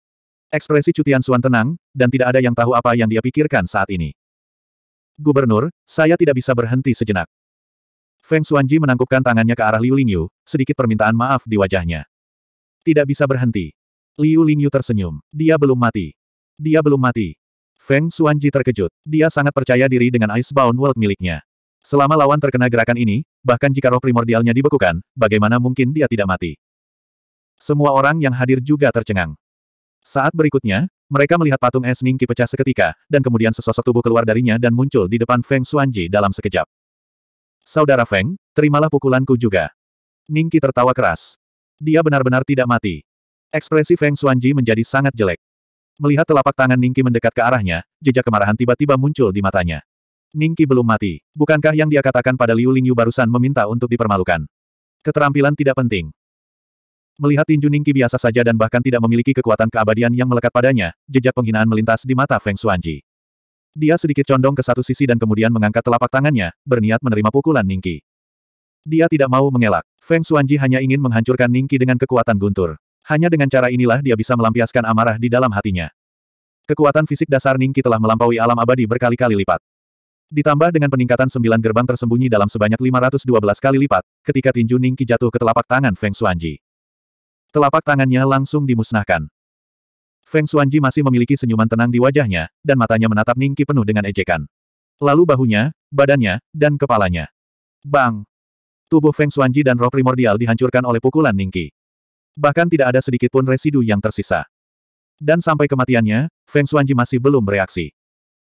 Ekspresi Chu Tianxuan tenang, dan tidak ada yang tahu apa yang dia pikirkan saat ini. Gubernur, saya tidak bisa berhenti sejenak. Feng Xuanji menangkupkan tangannya ke arah Liu Lingyu, sedikit permintaan maaf di wajahnya. Tidak bisa berhenti. Liu Lingyu tersenyum. Dia belum mati. Dia belum mati. Feng Xuanji terkejut. Dia sangat percaya diri dengan Icebound World miliknya. Selama lawan terkena gerakan ini, bahkan jika roh primordialnya dibekukan, bagaimana mungkin dia tidak mati? Semua orang yang hadir juga tercengang. Saat berikutnya, mereka melihat patung es Ningki pecah seketika, dan kemudian sesosok tubuh keluar darinya dan muncul di depan Feng Xuanji dalam sekejap. Saudara Feng, terimalah pukulanku juga. Ningki tertawa keras. Dia benar-benar tidak mati. Ekspresi Feng Xuanji menjadi sangat jelek. Melihat telapak tangan Ningki mendekat ke arahnya, jejak kemarahan tiba-tiba muncul di matanya. Ningki belum mati. Bukankah yang dia katakan pada Liu Lingyu barusan meminta untuk dipermalukan? Keterampilan tidak penting. Melihat tinju Ningki biasa saja dan bahkan tidak memiliki kekuatan keabadian yang melekat padanya, jejak penghinaan melintas di mata Feng Xuanji. Dia sedikit condong ke satu sisi dan kemudian mengangkat telapak tangannya, berniat menerima pukulan Ningki. Dia tidak mau mengelak. Feng Xuanji hanya ingin menghancurkan Ningki dengan kekuatan guntur. Hanya dengan cara inilah dia bisa melampiaskan amarah di dalam hatinya. Kekuatan fisik dasar Ningki telah melampaui alam abadi berkali-kali lipat. Ditambah dengan peningkatan sembilan gerbang tersembunyi dalam sebanyak 512 kali lipat, ketika tinju Ningki jatuh ke telapak tangan Feng Xuanji. Telapak tangannya langsung dimusnahkan. Feng Xuanji masih memiliki senyuman tenang di wajahnya, dan matanya menatap Ningki penuh dengan ejekan. Lalu bahunya, badannya, dan kepalanya. Bang! Tubuh Feng Xuanji dan roh primordial dihancurkan oleh pukulan Ningki. Bahkan tidak ada sedikit pun residu yang tersisa. Dan sampai kematiannya, Feng Xuanji masih belum bereaksi.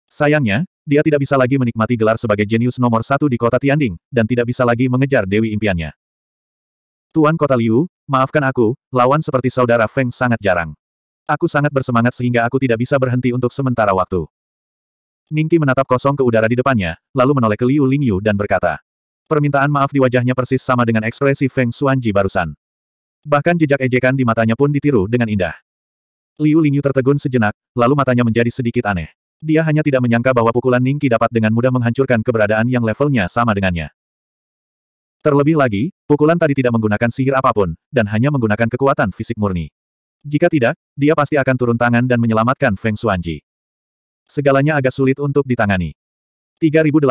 Sayangnya, dia tidak bisa lagi menikmati gelar sebagai jenius nomor satu di kota Tianding, dan tidak bisa lagi mengejar dewi impiannya. Tuan Kota Liu, maafkan aku, lawan seperti saudara Feng sangat jarang. Aku sangat bersemangat sehingga aku tidak bisa berhenti untuk sementara waktu. Ningki menatap kosong ke udara di depannya, lalu menoleh ke Liu Lingyu dan berkata. Permintaan maaf di wajahnya persis sama dengan ekspresi Feng Xuanji barusan. Bahkan jejak ejekan di matanya pun ditiru dengan indah. Liu Lingyu tertegun sejenak, lalu matanya menjadi sedikit aneh. Dia hanya tidak menyangka bahwa pukulan Ningki dapat dengan mudah menghancurkan keberadaan yang levelnya sama dengannya. Terlebih lagi, pukulan tadi tidak menggunakan sihir apapun, dan hanya menggunakan kekuatan fisik murni. Jika tidak, dia pasti akan turun tangan dan menyelamatkan Feng Xuanji. Segalanya agak sulit untuk ditangani. 3815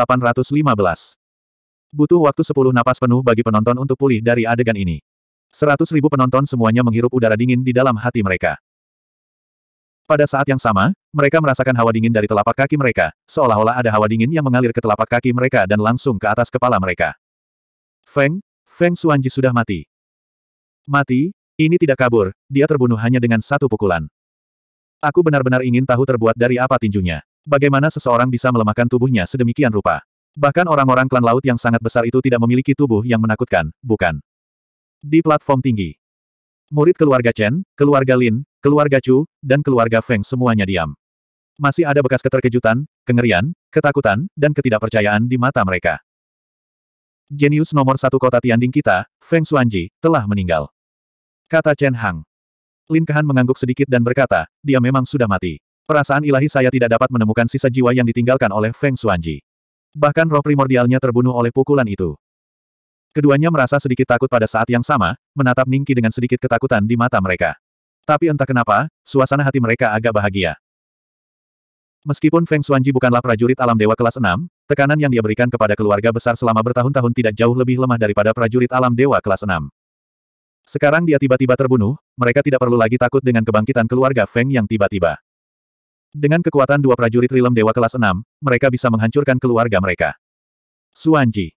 Butuh waktu 10 napas penuh bagi penonton untuk pulih dari adegan ini. 100.000 penonton semuanya menghirup udara dingin di dalam hati mereka. Pada saat yang sama, mereka merasakan hawa dingin dari telapak kaki mereka, seolah-olah ada hawa dingin yang mengalir ke telapak kaki mereka dan langsung ke atas kepala mereka. Feng, Feng Suanji sudah mati. Mati, ini tidak kabur, dia terbunuh hanya dengan satu pukulan. Aku benar-benar ingin tahu terbuat dari apa tinjunya. Bagaimana seseorang bisa melemahkan tubuhnya sedemikian rupa. Bahkan orang-orang klan laut yang sangat besar itu tidak memiliki tubuh yang menakutkan, bukan? Di platform tinggi. Murid keluarga Chen, keluarga Lin, Keluarga Chu, dan keluarga Feng semuanya diam. Masih ada bekas keterkejutan, kengerian, ketakutan, dan ketidakpercayaan di mata mereka. Jenius nomor satu kota Tianding kita, Feng Xuanji, telah meninggal. Kata Chen Hang. Lin Kehan mengangguk sedikit dan berkata, dia memang sudah mati. Perasaan ilahi saya tidak dapat menemukan sisa jiwa yang ditinggalkan oleh Feng Xuanji. Bahkan roh primordialnya terbunuh oleh pukulan itu. Keduanya merasa sedikit takut pada saat yang sama, menatap Ningki dengan sedikit ketakutan di mata mereka. Tapi entah kenapa, suasana hati mereka agak bahagia. Meskipun Feng Xuanji bukanlah prajurit alam dewa kelas 6, tekanan yang dia berikan kepada keluarga besar selama bertahun-tahun tidak jauh lebih lemah daripada prajurit alam dewa kelas 6. Sekarang dia tiba-tiba terbunuh, mereka tidak perlu lagi takut dengan kebangkitan keluarga Feng yang tiba-tiba. Dengan kekuatan dua prajurit rilem dewa kelas 6, mereka bisa menghancurkan keluarga mereka. Xuanji.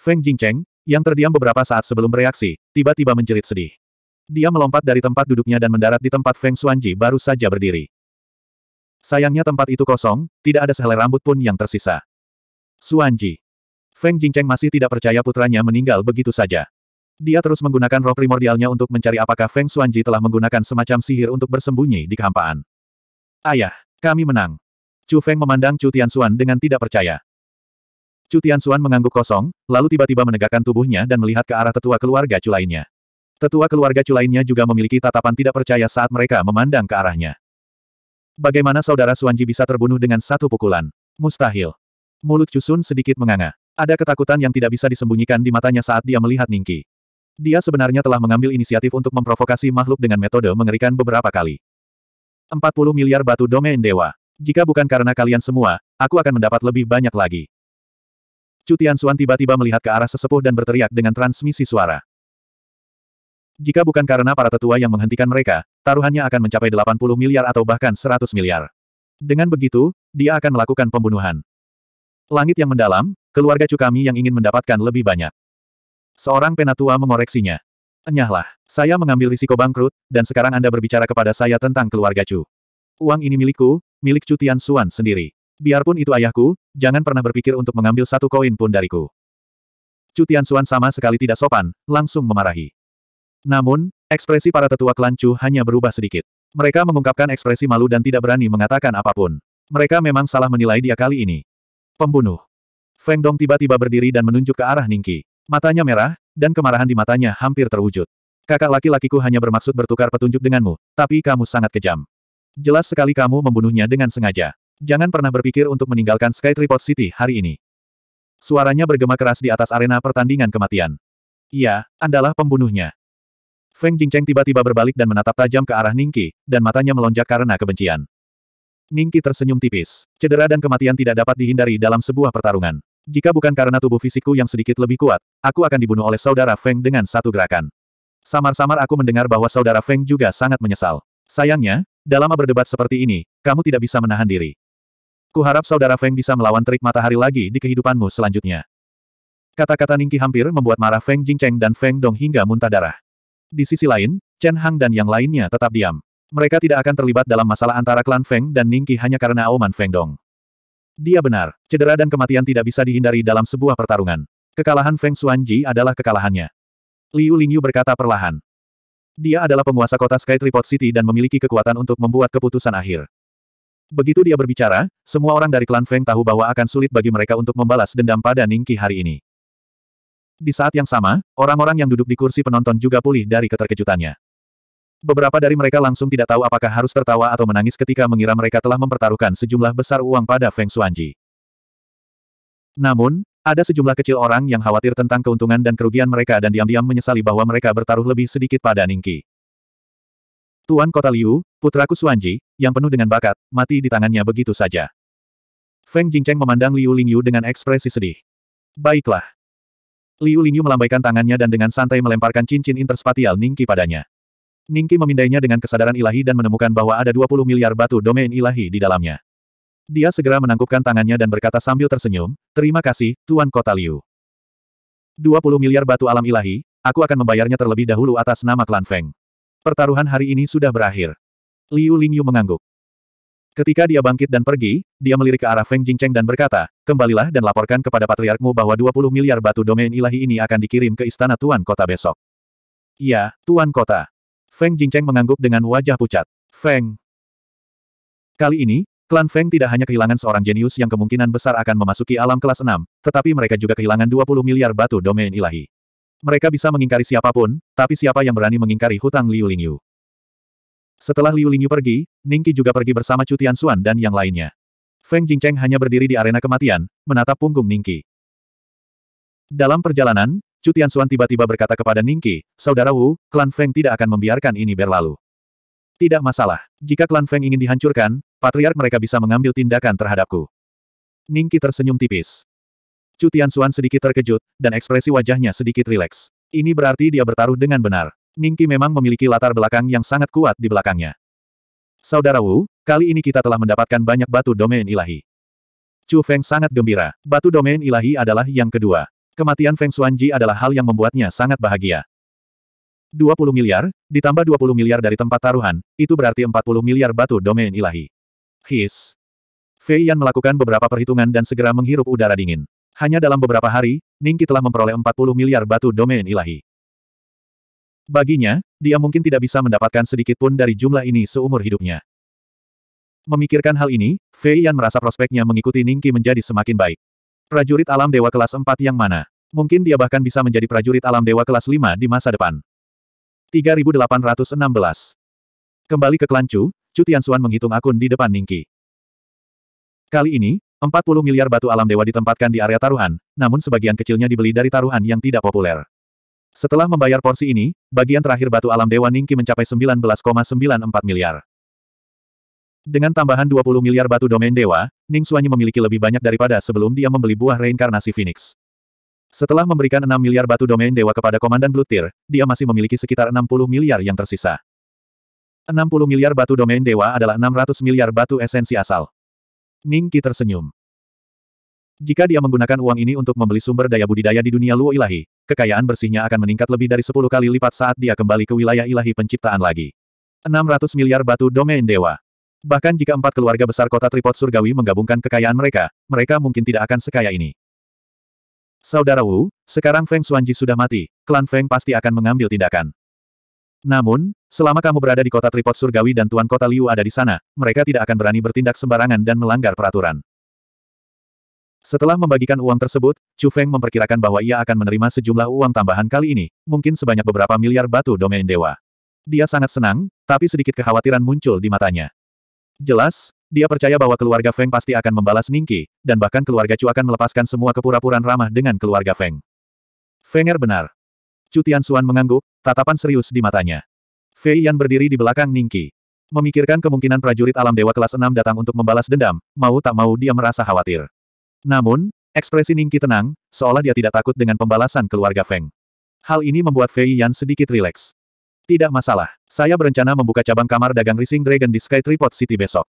Feng Jingcheng, yang terdiam beberapa saat sebelum bereaksi, tiba-tiba menjerit sedih. Dia melompat dari tempat duduknya dan mendarat di tempat Feng Xuanji baru saja berdiri. Sayangnya tempat itu kosong, tidak ada sehelai rambut pun yang tersisa. Suanji, Feng Jingcheng masih tidak percaya putranya meninggal begitu saja. Dia terus menggunakan roh primordialnya untuk mencari apakah Feng Xuanji telah menggunakan semacam sihir untuk bersembunyi di kehampaan. Ayah, kami menang. Chu Feng memandang Chu Tianxuan dengan tidak percaya. Chu Tianxuan mengangguk kosong, lalu tiba-tiba menegakkan tubuhnya dan melihat ke arah tetua keluarga Chu lainnya. Tetua keluarga Chu lainnya juga memiliki tatapan tidak percaya saat mereka memandang ke arahnya. Bagaimana saudara Suanji bisa terbunuh dengan satu pukulan? Mustahil. Mulut Cusun sedikit menganga. Ada ketakutan yang tidak bisa disembunyikan di matanya saat dia melihat Ningki. Dia sebenarnya telah mengambil inisiatif untuk memprovokasi makhluk dengan metode mengerikan beberapa kali. 40 miliar batu domain dewa. Jika bukan karena kalian semua, aku akan mendapat lebih banyak lagi. Cutian Suan tiba-tiba melihat ke arah sesepuh dan berteriak dengan transmisi suara. Jika bukan karena para tetua yang menghentikan mereka, taruhannya akan mencapai 80 miliar atau bahkan 100 miliar. Dengan begitu, dia akan melakukan pembunuhan. Langit yang mendalam, keluarga Cukami yang ingin mendapatkan lebih banyak. Seorang penatua mengoreksinya. Enyahlah, saya mengambil risiko bangkrut, dan sekarang Anda berbicara kepada saya tentang keluarga Chu. Uang ini milikku, milik Chu Tian Suan sendiri. Biarpun itu ayahku, jangan pernah berpikir untuk mengambil satu koin pun dariku. Cutian Suan sama sekali tidak sopan, langsung memarahi. Namun, ekspresi para tetua klan Chu hanya berubah sedikit. Mereka mengungkapkan ekspresi malu dan tidak berani mengatakan apapun. Mereka memang salah menilai dia kali ini. Pembunuh. Feng Dong tiba-tiba berdiri dan menunjuk ke arah Ningki. Matanya merah, dan kemarahan di matanya hampir terwujud. Kakak laki-lakiku hanya bermaksud bertukar petunjuk denganmu, tapi kamu sangat kejam. Jelas sekali kamu membunuhnya dengan sengaja. Jangan pernah berpikir untuk meninggalkan Sky Tripod City hari ini. Suaranya bergema keras di atas arena pertandingan kematian. Iya, andalah pembunuhnya. Feng Jingcheng tiba-tiba berbalik dan menatap tajam ke arah Ningki, dan matanya melonjak karena kebencian. Ningki tersenyum tipis. Cedera dan kematian tidak dapat dihindari dalam sebuah pertarungan. Jika bukan karena tubuh fisikku yang sedikit lebih kuat, aku akan dibunuh oleh saudara Feng dengan satu gerakan. Samar-samar aku mendengar bahwa saudara Feng juga sangat menyesal. Sayangnya, dalam berdebat seperti ini, kamu tidak bisa menahan diri. Kuharap saudara Feng bisa melawan terik matahari lagi di kehidupanmu selanjutnya. Kata-kata Ningki hampir membuat marah Feng Jingcheng dan Feng Dong hingga muntah darah. Di sisi lain, Chen Hang dan yang lainnya tetap diam. Mereka tidak akan terlibat dalam masalah antara klan Feng dan Ningqi hanya karena Aoman Feng Dong. Dia benar, cedera dan kematian tidak bisa dihindari dalam sebuah pertarungan. Kekalahan Feng Xuanji adalah kekalahannya. Liu Lingyu berkata perlahan. Dia adalah penguasa kota Sky Tripod City dan memiliki kekuatan untuk membuat keputusan akhir. Begitu dia berbicara, semua orang dari klan Feng tahu bahwa akan sulit bagi mereka untuk membalas dendam pada Ningqi hari ini. Di saat yang sama, orang-orang yang duduk di kursi penonton juga pulih dari keterkejutannya. Beberapa dari mereka langsung tidak tahu apakah harus tertawa atau menangis ketika mengira mereka telah mempertaruhkan sejumlah besar uang pada Feng Xuanji. Namun, ada sejumlah kecil orang yang khawatir tentang keuntungan dan kerugian mereka dan diam-diam menyesali bahwa mereka bertaruh lebih sedikit pada Ningki. Tuan Kota Liu, putraku Xuanji, yang penuh dengan bakat, mati di tangannya begitu saja. Feng Jingcheng memandang Liu Lingyu dengan ekspresi sedih. Baiklah. Liu Lingyu melambaikan tangannya dan dengan santai melemparkan cincin interspatial Ningki padanya. Ningki memindainya dengan kesadaran ilahi dan menemukan bahwa ada 20 miliar batu domain ilahi di dalamnya. Dia segera menangkupkan tangannya dan berkata sambil tersenyum, Terima kasih, Tuan Kota Liu. 20 miliar batu alam ilahi, aku akan membayarnya terlebih dahulu atas nama klan Feng. Pertaruhan hari ini sudah berakhir. Liu Lingyu mengangguk. Ketika dia bangkit dan pergi, dia melirik ke arah Feng Jingcheng dan berkata, kembalilah dan laporkan kepada patriarkmu bahwa 20 miliar batu domain ilahi ini akan dikirim ke istana Tuan Kota besok. "Ya, Tuan Kota. Feng Jingcheng mengangguk dengan wajah pucat. Feng. Kali ini, klan Feng tidak hanya kehilangan seorang jenius yang kemungkinan besar akan memasuki alam kelas 6, tetapi mereka juga kehilangan 20 miliar batu domain ilahi. Mereka bisa mengingkari siapapun, tapi siapa yang berani mengingkari hutang Liu Lingyu? Setelah Liu Lingyu pergi, Ningqi juga pergi bersama Chu Tianxuan dan yang lainnya. Feng Jingcheng hanya berdiri di arena kematian, menatap punggung Ningqi. Dalam perjalanan, Chu Tianxuan tiba-tiba berkata kepada Ningqi, Saudara Wu, klan Feng tidak akan membiarkan ini berlalu. Tidak masalah. Jika klan Feng ingin dihancurkan, patriark mereka bisa mengambil tindakan terhadapku. Ningqi tersenyum tipis. Chu Tianxuan sedikit terkejut, dan ekspresi wajahnya sedikit rileks. Ini berarti dia bertaruh dengan benar. Ningki memang memiliki latar belakang yang sangat kuat di belakangnya. Saudara Wu, kali ini kita telah mendapatkan banyak batu domain ilahi. Chu Feng sangat gembira. Batu domain ilahi adalah yang kedua. Kematian Feng Xuanji adalah hal yang membuatnya sangat bahagia. 20 miliar, ditambah 20 miliar dari tempat taruhan, itu berarti 40 miliar batu domain ilahi. His. Fei Yan melakukan beberapa perhitungan dan segera menghirup udara dingin. Hanya dalam beberapa hari, Ningki telah memperoleh 40 miliar batu domain ilahi. Baginya, dia mungkin tidak bisa mendapatkan sedikit pun dari jumlah ini seumur hidupnya. Memikirkan hal ini, Fei Yan merasa prospeknya mengikuti Ningki menjadi semakin baik. Prajurit alam dewa kelas 4 yang mana? Mungkin dia bahkan bisa menjadi prajurit alam dewa kelas 5 di masa depan. 3816 Kembali ke klan Chu, Chu Tianxuan menghitung akun di depan Ningki. Kali ini, 40 miliar batu alam dewa ditempatkan di area taruhan, namun sebagian kecilnya dibeli dari taruhan yang tidak populer. Setelah membayar porsi ini, bagian terakhir batu alam Dewa Ningki mencapai 19,94 miliar. Dengan tambahan 20 miliar batu domain dewa, Ning Suanyi memiliki lebih banyak daripada sebelum dia membeli buah reinkarnasi Phoenix. Setelah memberikan 6 miliar batu domain dewa kepada Komandan Blutir, dia masih memiliki sekitar 60 miliar yang tersisa. 60 miliar batu domain dewa adalah 600 miliar batu esensi asal. Ning Ki tersenyum. Jika dia menggunakan uang ini untuk membeli sumber daya budidaya di dunia Luo Ilahi, kekayaan bersihnya akan meningkat lebih dari 10 kali lipat saat dia kembali ke wilayah ilahi penciptaan lagi. 600 miliar batu domain dewa. Bahkan jika empat keluarga besar kota Tripod Surgawi menggabungkan kekayaan mereka, mereka mungkin tidak akan sekaya ini. Saudara Wu, sekarang Feng Xuanji sudah mati, klan Feng pasti akan mengambil tindakan. Namun, selama kamu berada di kota Tripod Surgawi dan Tuan Kota Liu ada di sana, mereka tidak akan berani bertindak sembarangan dan melanggar peraturan. Setelah membagikan uang tersebut, Chu Feng memperkirakan bahwa ia akan menerima sejumlah uang tambahan kali ini, mungkin sebanyak beberapa miliar batu domain dewa. Dia sangat senang, tapi sedikit kekhawatiran muncul di matanya. Jelas, dia percaya bahwa keluarga Feng pasti akan membalas Ningki, dan bahkan keluarga Chu akan melepaskan semua kepura-puraan ramah dengan keluarga Feng. Feng er benar. Chu Tianxuan mengangguk, tatapan serius di matanya. Fei Yan berdiri di belakang Ningki. Memikirkan kemungkinan prajurit alam dewa kelas 6 datang untuk membalas dendam, mau tak mau dia merasa khawatir. Namun, ekspresi Ningki tenang, seolah dia tidak takut dengan pembalasan keluarga Feng. Hal ini membuat Fei Yan sedikit rileks. Tidak masalah, saya berencana membuka cabang kamar dagang Rising Dragon di Sky Tripod City besok.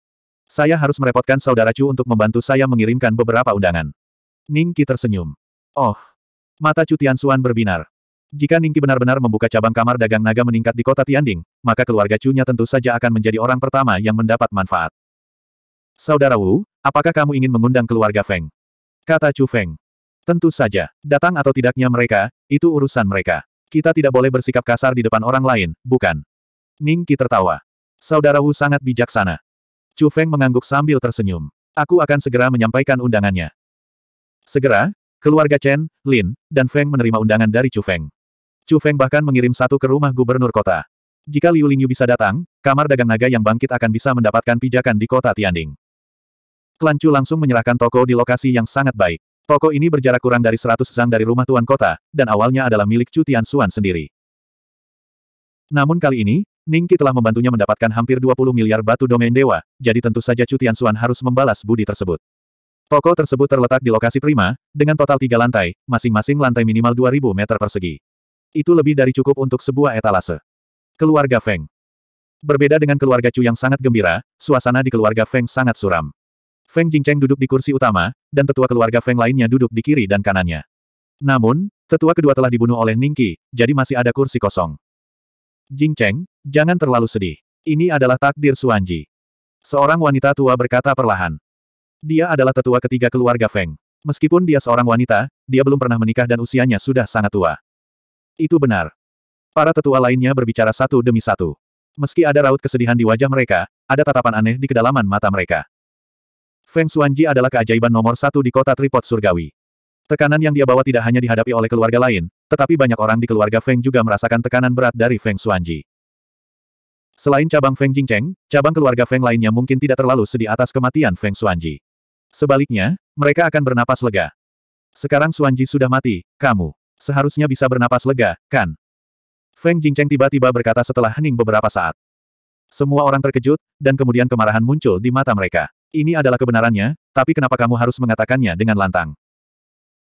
Saya harus merepotkan saudara Chu untuk membantu saya mengirimkan beberapa undangan. Ningki tersenyum. Oh, mata Chu Tianxuan berbinar. Jika Ningki benar-benar membuka cabang kamar dagang naga meningkat di kota Tianding, maka keluarga Chu-nya tentu saja akan menjadi orang pertama yang mendapat manfaat. Saudara Wu, apakah kamu ingin mengundang keluarga Feng? Kata Chu Feng. Tentu saja, datang atau tidaknya mereka, itu urusan mereka. Kita tidak boleh bersikap kasar di depan orang lain, bukan? Ning Qi tertawa. Saudara Wu sangat bijaksana. Chu Feng mengangguk sambil tersenyum. Aku akan segera menyampaikan undangannya. Segera, keluarga Chen, Lin, dan Feng menerima undangan dari Chu Feng. Chu Feng bahkan mengirim satu ke rumah gubernur kota. Jika Liu Lingyu bisa datang, kamar dagang naga yang bangkit akan bisa mendapatkan pijakan di kota Tianding. Klan Chu langsung menyerahkan toko di lokasi yang sangat baik. Toko ini berjarak kurang dari 100 zang dari rumah tuan kota, dan awalnya adalah milik Chu Tian sendiri. Namun kali ini, Ningki telah membantunya mendapatkan hampir 20 miliar batu domain dewa, jadi tentu saja Chu Tian harus membalas budi tersebut. Toko tersebut terletak di lokasi prima, dengan total tiga lantai, masing-masing lantai minimal 2.000 meter persegi. Itu lebih dari cukup untuk sebuah etalase. Keluarga Feng Berbeda dengan keluarga Chu yang sangat gembira, suasana di keluarga Feng sangat suram. Feng Jingcheng duduk di kursi utama, dan tetua keluarga Feng lainnya duduk di kiri dan kanannya. Namun, tetua kedua telah dibunuh oleh Ningqi, jadi masih ada kursi kosong. Jingcheng, jangan terlalu sedih. Ini adalah takdir Suanji. Seorang wanita tua berkata perlahan. Dia adalah tetua ketiga keluarga Feng. Meskipun dia seorang wanita, dia belum pernah menikah dan usianya sudah sangat tua. Itu benar. Para tetua lainnya berbicara satu demi satu. Meski ada raut kesedihan di wajah mereka, ada tatapan aneh di kedalaman mata mereka. Feng Xuanji adalah keajaiban nomor satu di kota tripod surgawi. Tekanan yang dia bawa tidak hanya dihadapi oleh keluarga lain, tetapi banyak orang di keluarga Feng juga merasakan tekanan berat dari Feng Xuanji. Selain cabang Feng Jingcheng, cabang keluarga Feng lainnya mungkin tidak terlalu sedih atas kematian Feng Xuanji. Sebaliknya, mereka akan bernapas lega. Sekarang Xuanji sudah mati, kamu seharusnya bisa bernapas lega, kan? Feng Jingcheng tiba-tiba berkata setelah hening beberapa saat. Semua orang terkejut, dan kemudian kemarahan muncul di mata mereka. Ini adalah kebenarannya, tapi kenapa kamu harus mengatakannya dengan lantang?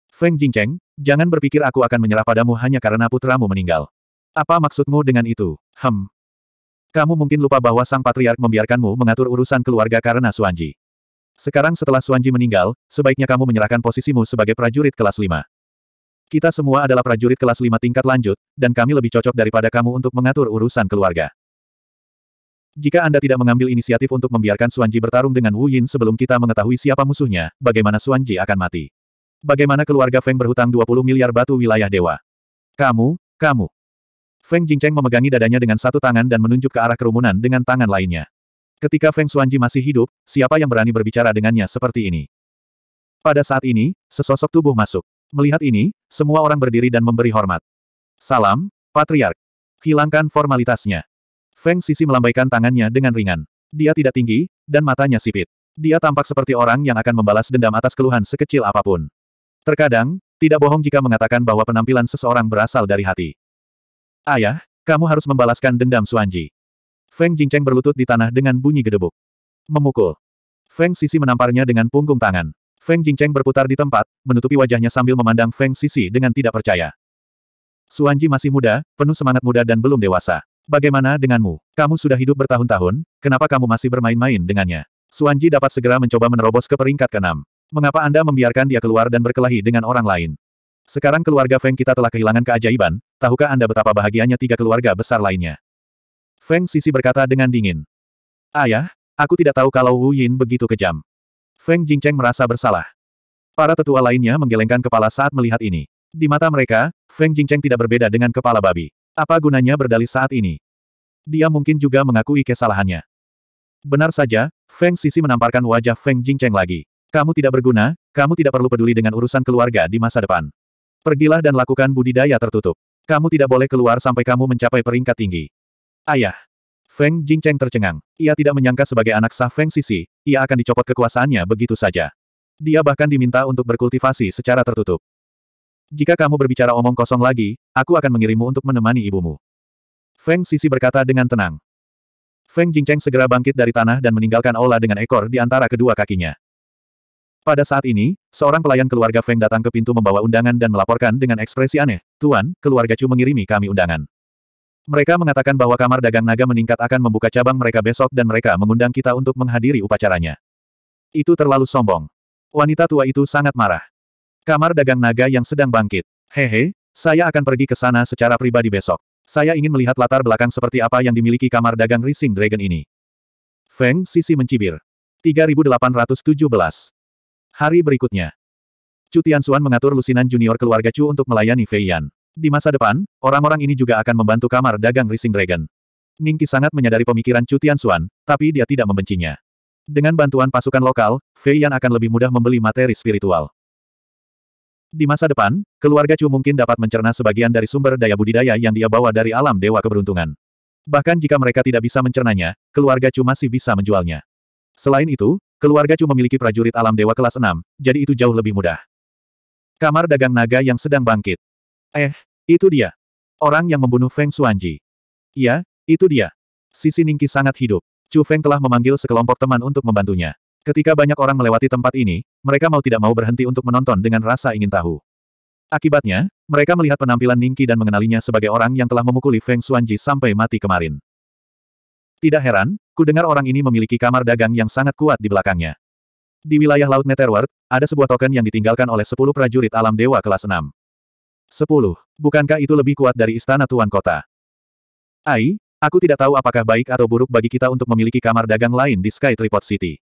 Feng Jingcheng, jangan berpikir aku akan menyerah padamu hanya karena putramu meninggal. Apa maksudmu dengan itu? Hem. Kamu mungkin lupa bahwa sang patriark membiarkanmu mengatur urusan keluarga karena Suanji. Sekarang setelah Suanji meninggal, sebaiknya kamu menyerahkan posisimu sebagai prajurit kelas 5. Kita semua adalah prajurit kelas 5 tingkat lanjut, dan kami lebih cocok daripada kamu untuk mengatur urusan keluarga. Jika Anda tidak mengambil inisiatif untuk membiarkan Suanji bertarung dengan Wu Yin sebelum kita mengetahui siapa musuhnya, bagaimana Suanji akan mati? Bagaimana keluarga Feng berhutang 20 miliar batu wilayah dewa? Kamu, kamu. Feng Jingcheng memegangi dadanya dengan satu tangan dan menunjuk ke arah kerumunan dengan tangan lainnya. Ketika Feng Suanji masih hidup, siapa yang berani berbicara dengannya seperti ini? Pada saat ini, sesosok tubuh masuk. Melihat ini, semua orang berdiri dan memberi hormat. Salam, Patriark. Hilangkan formalitasnya. Feng Sisi melambaikan tangannya dengan ringan. Dia tidak tinggi, dan matanya sipit. Dia tampak seperti orang yang akan membalas dendam atas keluhan sekecil apapun. Terkadang, tidak bohong jika mengatakan bahwa penampilan seseorang berasal dari hati. Ayah, kamu harus membalaskan dendam Suanji. Feng Jingcheng berlutut di tanah dengan bunyi gedebuk. Memukul. Feng Sisi menamparnya dengan punggung tangan. Feng Jingcheng berputar di tempat, menutupi wajahnya sambil memandang Feng Sisi dengan tidak percaya. Suanji masih muda, penuh semangat muda dan belum dewasa. Bagaimana denganmu? Kamu sudah hidup bertahun-tahun, kenapa kamu masih bermain-main dengannya? Suanji dapat segera mencoba menerobos ke peringkat keenam. Mengapa Anda membiarkan dia keluar dan berkelahi dengan orang lain? Sekarang keluarga Feng kita telah kehilangan keajaiban, tahukah Anda betapa bahagianya tiga keluarga besar lainnya? Feng Sisi berkata dengan dingin. Ayah, aku tidak tahu kalau Wu Yin begitu kejam. Feng Jingcheng merasa bersalah. Para tetua lainnya menggelengkan kepala saat melihat ini. Di mata mereka, Feng Jingcheng tidak berbeda dengan kepala babi. Apa gunanya berdalih saat ini? Dia mungkin juga mengakui kesalahannya. Benar saja, Feng Sisi menamparkan wajah Feng Jingcheng lagi. Kamu tidak berguna, kamu tidak perlu peduli dengan urusan keluarga di masa depan. Pergilah dan lakukan budidaya tertutup. Kamu tidak boleh keluar sampai kamu mencapai peringkat tinggi. Ayah. Feng Jingcheng tercengang. Ia tidak menyangka sebagai anak sah Feng Sisi, ia akan dicopot kekuasaannya begitu saja. Dia bahkan diminta untuk berkultivasi secara tertutup. Jika kamu berbicara omong kosong lagi, aku akan mengirimmu untuk menemani ibumu. Feng Sisi berkata dengan tenang. Feng Jingcheng segera bangkit dari tanah dan meninggalkan aula dengan ekor di antara kedua kakinya. Pada saat ini, seorang pelayan keluarga Feng datang ke pintu membawa undangan dan melaporkan dengan ekspresi aneh, Tuan, keluarga Chu mengirimi kami undangan. Mereka mengatakan bahwa kamar dagang naga meningkat akan membuka cabang mereka besok dan mereka mengundang kita untuk menghadiri upacaranya. Itu terlalu sombong. Wanita tua itu sangat marah. Kamar dagang naga yang sedang bangkit. Hehe, saya akan pergi ke sana secara pribadi besok. Saya ingin melihat latar belakang seperti apa yang dimiliki kamar dagang Rising Dragon ini. Feng Sisi mencibir. 3817. Hari berikutnya. Cutian Suan mengatur lusinan junior keluarga Chu untuk melayani Fei Yan. Di masa depan, orang-orang ini juga akan membantu kamar dagang Rising Dragon. Ningki sangat menyadari pemikiran Cutian Suan, tapi dia tidak membencinya. Dengan bantuan pasukan lokal, Fei Yan akan lebih mudah membeli materi spiritual. Di masa depan, keluarga Chu mungkin dapat mencerna sebagian dari sumber daya budidaya yang dia bawa dari alam Dewa Keberuntungan. Bahkan jika mereka tidak bisa mencernanya, keluarga Chu masih bisa menjualnya. Selain itu, keluarga Chu memiliki prajurit alam Dewa kelas 6, jadi itu jauh lebih mudah. Kamar dagang naga yang sedang bangkit. Eh, itu dia. Orang yang membunuh Feng Xuanji. Ya, itu dia. Sisi Ningki sangat hidup. Chu Feng telah memanggil sekelompok teman untuk membantunya. Ketika banyak orang melewati tempat ini, mereka mau tidak mau berhenti untuk menonton dengan rasa ingin tahu. Akibatnya, mereka melihat penampilan Ningki dan mengenalinya sebagai orang yang telah memukuli Feng Xuanji sampai mati kemarin. Tidak heran, ku dengar orang ini memiliki kamar dagang yang sangat kuat di belakangnya. Di wilayah Laut Netherworld, ada sebuah token yang ditinggalkan oleh 10 prajurit alam dewa kelas 6. 10. Bukankah itu lebih kuat dari istana tuan kota? Ai, aku tidak tahu apakah baik atau buruk bagi kita untuk memiliki kamar dagang lain di Sky Tripod City.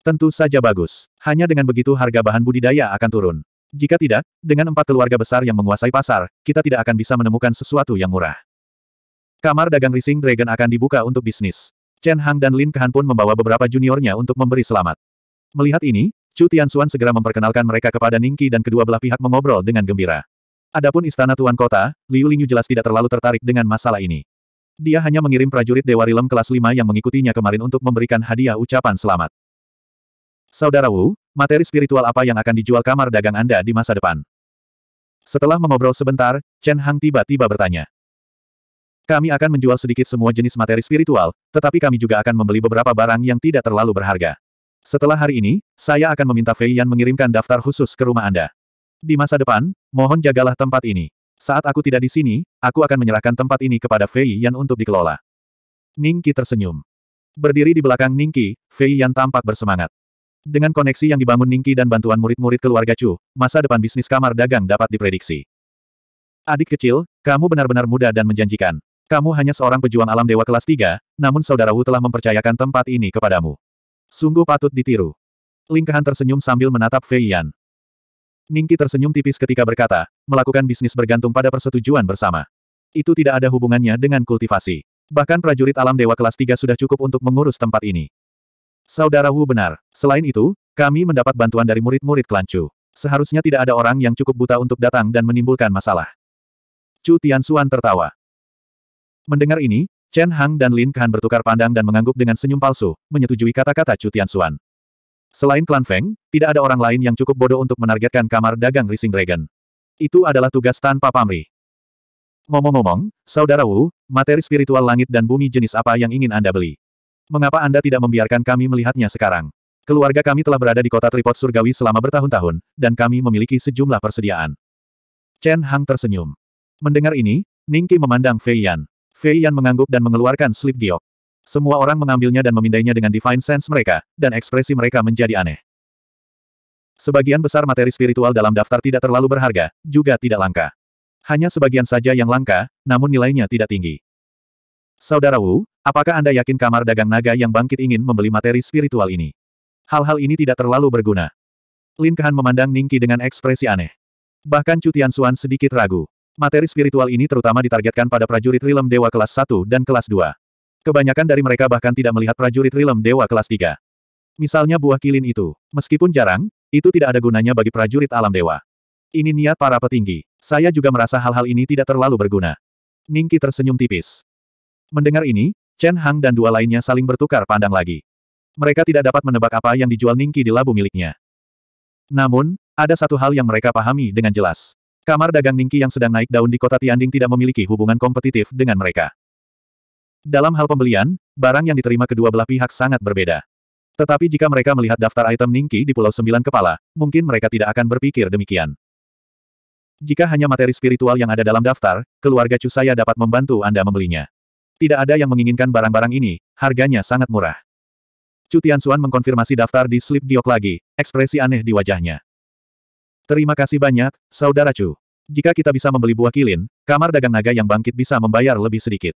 Tentu saja bagus. Hanya dengan begitu harga bahan budidaya akan turun. Jika tidak, dengan empat keluarga besar yang menguasai pasar, kita tidak akan bisa menemukan sesuatu yang murah. Kamar dagang Rising Dragon akan dibuka untuk bisnis. Chen Hang dan Lin Kehan pun membawa beberapa juniornya untuk memberi selamat. Melihat ini, Chu Tianxuan segera memperkenalkan mereka kepada Ningqi dan kedua belah pihak mengobrol dengan gembira. Adapun istana tuan kota, Liu Lingyu jelas tidak terlalu tertarik dengan masalah ini. Dia hanya mengirim prajurit Dewa Rilem kelas 5 yang mengikutinya kemarin untuk memberikan hadiah ucapan selamat. Saudara Wu, materi spiritual apa yang akan dijual kamar dagang Anda di masa depan? Setelah mengobrol sebentar, Chen Hang tiba-tiba bertanya. Kami akan menjual sedikit semua jenis materi spiritual, tetapi kami juga akan membeli beberapa barang yang tidak terlalu berharga. Setelah hari ini, saya akan meminta Fei Yan mengirimkan daftar khusus ke rumah Anda. Di masa depan, mohon jagalah tempat ini. Saat aku tidak di sini, aku akan menyerahkan tempat ini kepada Fei Yan untuk dikelola. Ningki tersenyum. Berdiri di belakang Ningki, Fei Yan tampak bersemangat. Dengan koneksi yang dibangun Ningki dan bantuan murid-murid keluarga Chu, masa depan bisnis kamar dagang dapat diprediksi. Adik kecil, kamu benar-benar muda dan menjanjikan. Kamu hanya seorang pejuang alam dewa kelas 3, namun saudara Wu telah mempercayakan tempat ini kepadamu. Sungguh patut ditiru. Lingkahan tersenyum sambil menatap Fei Yan. Ningki tersenyum tipis ketika berkata, melakukan bisnis bergantung pada persetujuan bersama. Itu tidak ada hubungannya dengan kultivasi. Bahkan prajurit alam dewa kelas 3 sudah cukup untuk mengurus tempat ini. Saudara Wu benar. Selain itu, kami mendapat bantuan dari murid-murid klan Chu. Seharusnya tidak ada orang yang cukup buta untuk datang dan menimbulkan masalah. Chu Tianxuan tertawa. Mendengar ini, Chen Hang dan Lin Kan bertukar pandang dan mengangguk dengan senyum palsu, menyetujui kata-kata Chu Tianxuan. Selain klan Feng, tidak ada orang lain yang cukup bodoh untuk menargetkan kamar dagang Rising Dragon. Itu adalah tugas tanpa pamrih. Ngomong-ngomong, Saudara Wu, materi spiritual langit dan bumi jenis apa yang ingin Anda beli? Mengapa Anda tidak membiarkan kami melihatnya sekarang? Keluarga kami telah berada di kota Tripod Surgawi selama bertahun-tahun, dan kami memiliki sejumlah persediaan. Chen Hang tersenyum. Mendengar ini, Ningki memandang Fei Yan. Fei Yan mengangguk dan mengeluarkan slip giok. Semua orang mengambilnya dan memindainya dengan divine sense mereka, dan ekspresi mereka menjadi aneh. Sebagian besar materi spiritual dalam daftar tidak terlalu berharga, juga tidak langka. Hanya sebagian saja yang langka, namun nilainya tidak tinggi. Saudara Wu, apakah Anda yakin kamar dagang naga yang bangkit ingin membeli materi spiritual ini? Hal-hal ini tidak terlalu berguna. Lin Kehan memandang Ningki dengan ekspresi aneh. Bahkan Cutian Suan sedikit ragu. Materi spiritual ini terutama ditargetkan pada prajurit Rilem Dewa kelas 1 dan kelas 2. Kebanyakan dari mereka bahkan tidak melihat prajurit Rilem Dewa kelas 3. Misalnya buah kilin itu. Meskipun jarang, itu tidak ada gunanya bagi prajurit alam dewa. Ini niat para petinggi. Saya juga merasa hal-hal ini tidak terlalu berguna. Ningki tersenyum tipis. Mendengar ini, Chen Hang dan dua lainnya saling bertukar pandang lagi. Mereka tidak dapat menebak apa yang dijual Ningki di labu miliknya. Namun, ada satu hal yang mereka pahami dengan jelas. Kamar dagang Ningki yang sedang naik daun di kota Tianding tidak memiliki hubungan kompetitif dengan mereka. Dalam hal pembelian, barang yang diterima kedua belah pihak sangat berbeda. Tetapi jika mereka melihat daftar item Ningki di Pulau Sembilan Kepala, mungkin mereka tidak akan berpikir demikian. Jika hanya materi spiritual yang ada dalam daftar, keluarga Cusaya dapat membantu Anda membelinya. Tidak ada yang menginginkan barang-barang ini, harganya sangat murah. Chu Tianxuan mengkonfirmasi daftar di slip giok lagi, ekspresi aneh di wajahnya. Terima kasih banyak, Saudara Chu. Jika kita bisa membeli buah kilin, kamar dagang naga yang bangkit bisa membayar lebih sedikit.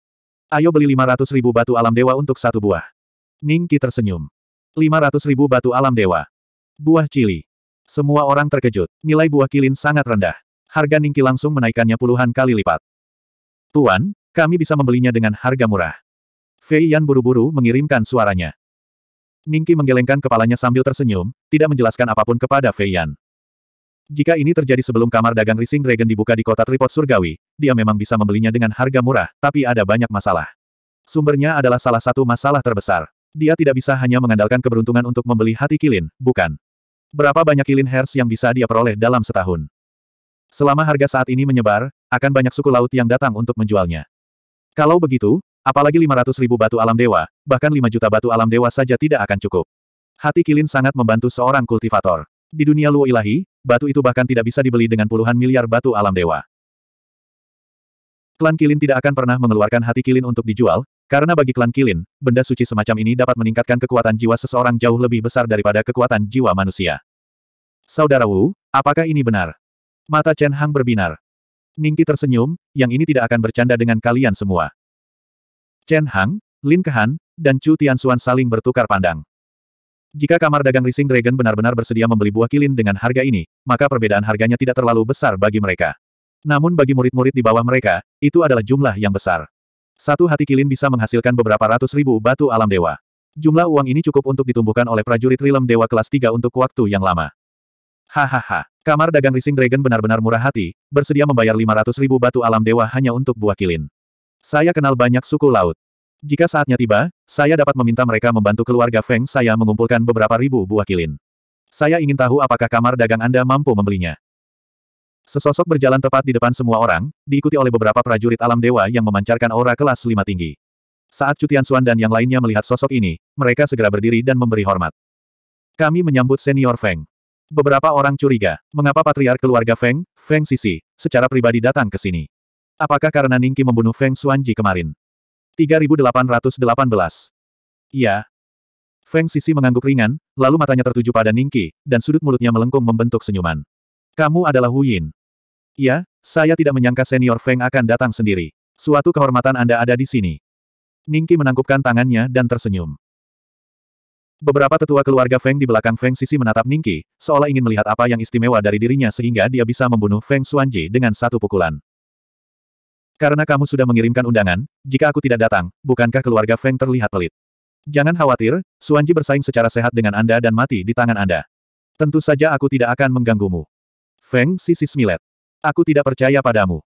Ayo beli 500 ribu batu alam dewa untuk satu buah. Ning Qi tersenyum. 500 ribu batu alam dewa. Buah cili. Semua orang terkejut. Nilai buah kilin sangat rendah. Harga Ning Qi langsung menaikkannya puluhan kali lipat. Tuan, kami bisa membelinya dengan harga murah. Fei Yan buru-buru mengirimkan suaranya. Ningki menggelengkan kepalanya sambil tersenyum, tidak menjelaskan apapun kepada Fei Yan. Jika ini terjadi sebelum kamar dagang Rising Dragon dibuka di kota Tripod Surgawi, dia memang bisa membelinya dengan harga murah, tapi ada banyak masalah. Sumbernya adalah salah satu masalah terbesar. Dia tidak bisa hanya mengandalkan keberuntungan untuk membeli hati kilin, bukan. Berapa banyak kilin hairs yang bisa dia peroleh dalam setahun? Selama harga saat ini menyebar, akan banyak suku laut yang datang untuk menjualnya. Kalau begitu, apalagi 500 ribu batu alam dewa, bahkan 5 juta batu alam dewa saja tidak akan cukup. Hati Kilin sangat membantu seorang kultivator. Di dunia luo ilahi, batu itu bahkan tidak bisa dibeli dengan puluhan miliar batu alam dewa. Klan Kilin tidak akan pernah mengeluarkan hati Kilin untuk dijual, karena bagi klan Kilin, benda suci semacam ini dapat meningkatkan kekuatan jiwa seseorang jauh lebih besar daripada kekuatan jiwa manusia. Saudara Wu, apakah ini benar? Mata Chen Hang berbinar. Ningki tersenyum, yang ini tidak akan bercanda dengan kalian semua. Chen Hang, Lin Kehan, dan Chu Tianxuan saling bertukar pandang. Jika kamar dagang Rising Dragon benar-benar bersedia membeli buah kilin dengan harga ini, maka perbedaan harganya tidak terlalu besar bagi mereka. Namun bagi murid-murid di bawah mereka, itu adalah jumlah yang besar. Satu hati kilin bisa menghasilkan beberapa ratus ribu batu alam dewa. Jumlah uang ini cukup untuk ditumbuhkan oleh prajurit Rilem Dewa kelas 3 untuk waktu yang lama. Hahaha. Kamar dagang Rising Dragon benar-benar murah hati, bersedia membayar 500 ribu batu alam dewa hanya untuk buah kilin. Saya kenal banyak suku laut. Jika saatnya tiba, saya dapat meminta mereka membantu keluarga Feng saya mengumpulkan beberapa ribu buah kilin. Saya ingin tahu apakah kamar dagang Anda mampu membelinya. Sesosok berjalan tepat di depan semua orang, diikuti oleh beberapa prajurit alam dewa yang memancarkan aura kelas lima tinggi. Saat Cutian Suan dan yang lainnya melihat sosok ini, mereka segera berdiri dan memberi hormat. Kami menyambut senior Feng. Beberapa orang curiga, mengapa patriark keluarga Feng, Feng Sisi, secara pribadi datang ke sini. Apakah karena Ningki membunuh Feng Xuanji kemarin? 3818. Iya. Feng Sisi mengangguk ringan, lalu matanya tertuju pada Ningki, dan sudut mulutnya melengkung membentuk senyuman. Kamu adalah Yin. Iya, saya tidak menyangka senior Feng akan datang sendiri. Suatu kehormatan Anda ada di sini. Ningki menangkupkan tangannya dan tersenyum. Beberapa tetua keluarga Feng di belakang Feng Sisi menatap Ningki, seolah ingin melihat apa yang istimewa dari dirinya sehingga dia bisa membunuh Feng Xuanji dengan satu pukulan. Karena kamu sudah mengirimkan undangan, jika aku tidak datang, bukankah keluarga Feng terlihat pelit? Jangan khawatir, Xuanji bersaing secara sehat dengan Anda dan mati di tangan Anda. Tentu saja aku tidak akan mengganggumu. Feng Sisi smilet. Aku tidak percaya padamu.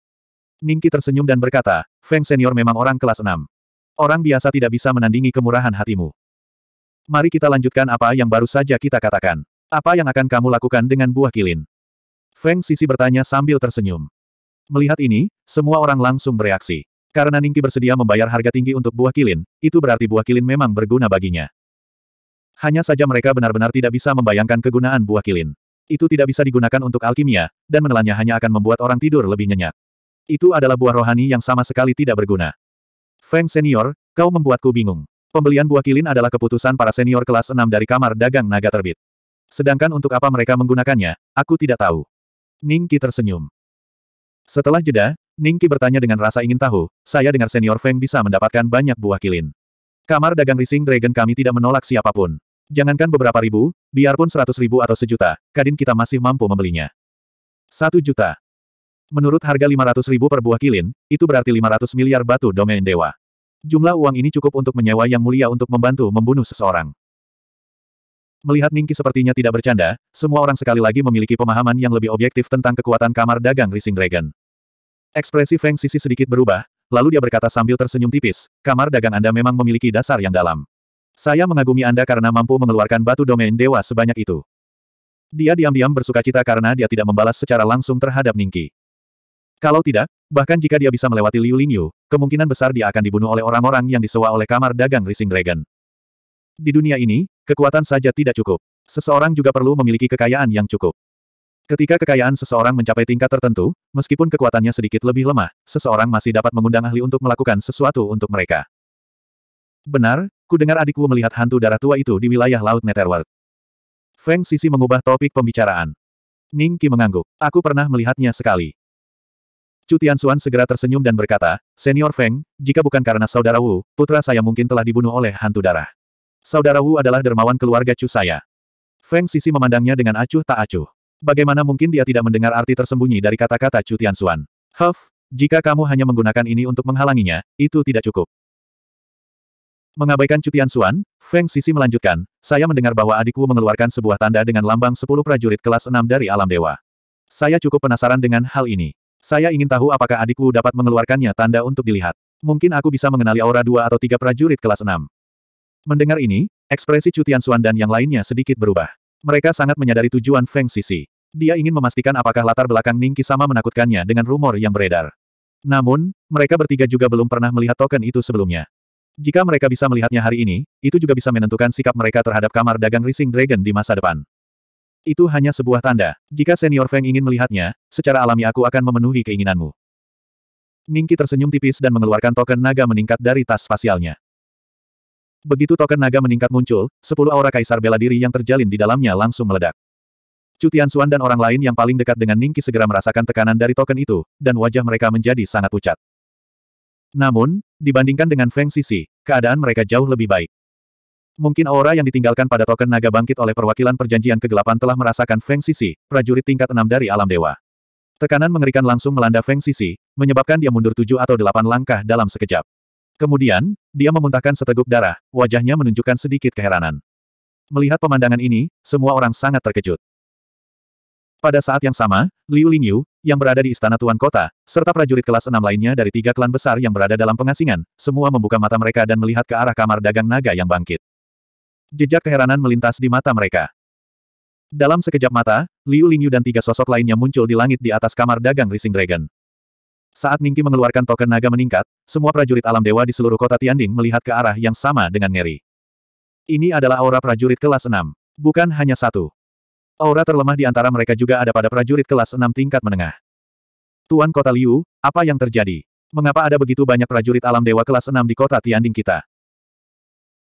Ningki tersenyum dan berkata, Feng Senior memang orang kelas 6. Orang biasa tidak bisa menandingi kemurahan hatimu. Mari kita lanjutkan apa yang baru saja kita katakan. Apa yang akan kamu lakukan dengan buah kilin? Feng Sisi bertanya sambil tersenyum. Melihat ini, semua orang langsung bereaksi. Karena Ningki bersedia membayar harga tinggi untuk buah kilin, itu berarti buah kilin memang berguna baginya. Hanya saja mereka benar-benar tidak bisa membayangkan kegunaan buah kilin. Itu tidak bisa digunakan untuk alkimia, dan menelannya hanya akan membuat orang tidur lebih nyenyak. Itu adalah buah rohani yang sama sekali tidak berguna. Feng Senior, kau membuatku bingung. Pembelian buah kilin adalah keputusan para senior kelas 6 dari kamar dagang naga terbit. Sedangkan untuk apa mereka menggunakannya, aku tidak tahu. Ningki tersenyum. Setelah jeda, Ningki bertanya dengan rasa ingin tahu, saya dengar senior Feng bisa mendapatkan banyak buah kilin. Kamar dagang Rising Dragon kami tidak menolak siapapun. Jangankan beberapa ribu, biarpun seratus ribu atau sejuta, kadin kita masih mampu membelinya. Satu juta. Menurut harga lima ratus ribu per buah kilin, itu berarti lima ratus miliar batu domain dewa. Jumlah uang ini cukup untuk menyewa yang mulia untuk membantu membunuh seseorang. Melihat Ningki sepertinya tidak bercanda, semua orang sekali lagi memiliki pemahaman yang lebih objektif tentang kekuatan kamar dagang Rising Dragon. Ekspresi Feng Sisi sedikit berubah, lalu dia berkata sambil tersenyum tipis, kamar dagang Anda memang memiliki dasar yang dalam. Saya mengagumi Anda karena mampu mengeluarkan batu domain dewa sebanyak itu. Dia diam-diam bersuka cita karena dia tidak membalas secara langsung terhadap Ningki. Kalau tidak, Bahkan jika dia bisa melewati Liu Lingyu, kemungkinan besar dia akan dibunuh oleh orang-orang yang disewa oleh kamar dagang Rising Dragon. Di dunia ini, kekuatan saja tidak cukup. Seseorang juga perlu memiliki kekayaan yang cukup. Ketika kekayaan seseorang mencapai tingkat tertentu, meskipun kekuatannya sedikit lebih lemah, seseorang masih dapat mengundang ahli untuk melakukan sesuatu untuk mereka. Benar, ku dengar adikku melihat hantu darah tua itu di wilayah Laut Netherworld. Feng Sisi mengubah topik pembicaraan. Ning Qi mengangguk. Aku pernah melihatnya sekali. Chu Tianxuan segera tersenyum dan berkata, Senior Feng, jika bukan karena Saudara Wu, putra saya mungkin telah dibunuh oleh hantu darah. Saudara Wu adalah dermawan keluarga Chu saya. Feng Sisi memandangnya dengan acuh tak acuh. Bagaimana mungkin dia tidak mendengar arti tersembunyi dari kata-kata Chu Tianxuan? Huff, jika kamu hanya menggunakan ini untuk menghalanginya, itu tidak cukup. Mengabaikan Cutian Suan, Feng Sisi melanjutkan, saya mendengar bahwa adikku mengeluarkan sebuah tanda dengan lambang 10 prajurit kelas 6 dari alam dewa. Saya cukup penasaran dengan hal ini. Saya ingin tahu apakah adikku dapat mengeluarkannya tanda untuk dilihat. Mungkin aku bisa mengenali aura dua atau tiga prajurit kelas enam. Mendengar ini, ekspresi Cutian Suan dan yang lainnya sedikit berubah. Mereka sangat menyadari tujuan Feng Sisi. Dia ingin memastikan apakah latar belakang Ningki sama menakutkannya dengan rumor yang beredar. Namun, mereka bertiga juga belum pernah melihat token itu sebelumnya. Jika mereka bisa melihatnya hari ini, itu juga bisa menentukan sikap mereka terhadap kamar dagang Rising Dragon di masa depan. Itu hanya sebuah tanda. Jika senior Feng ingin melihatnya, secara alami aku akan memenuhi keinginanmu. Ningki tersenyum tipis dan mengeluarkan token naga meningkat dari tas spasialnya. Begitu token naga meningkat muncul, sepuluh aura kaisar bela diri yang terjalin di dalamnya langsung meledak. Cutian Suan dan orang lain yang paling dekat dengan Ningki segera merasakan tekanan dari token itu, dan wajah mereka menjadi sangat pucat. Namun, dibandingkan dengan Feng Sisi, keadaan mereka jauh lebih baik. Mungkin aura yang ditinggalkan pada token naga bangkit oleh perwakilan perjanjian kegelapan telah merasakan Feng Sisi, prajurit tingkat enam dari alam dewa. Tekanan mengerikan langsung melanda Feng Sisi, menyebabkan dia mundur tujuh atau delapan langkah dalam sekejap. Kemudian, dia memuntahkan seteguk darah, wajahnya menunjukkan sedikit keheranan. Melihat pemandangan ini, semua orang sangat terkejut. Pada saat yang sama, Liu Lingyu, yang berada di istana tuan kota, serta prajurit kelas enam lainnya dari tiga klan besar yang berada dalam pengasingan, semua membuka mata mereka dan melihat ke arah kamar dagang naga yang bangkit. Jejak keheranan melintas di mata mereka. Dalam sekejap mata, Liu Lingyu dan tiga sosok lainnya muncul di langit di atas kamar dagang Rising Dragon. Saat Ningki mengeluarkan token naga meningkat, semua prajurit alam dewa di seluruh kota Tianding melihat ke arah yang sama dengan ngeri. Ini adalah aura prajurit kelas 6. Bukan hanya satu. Aura terlemah di antara mereka juga ada pada prajurit kelas 6 tingkat menengah. Tuan Kota Liu, apa yang terjadi? Mengapa ada begitu banyak prajurit alam dewa kelas 6 di kota Tianding kita?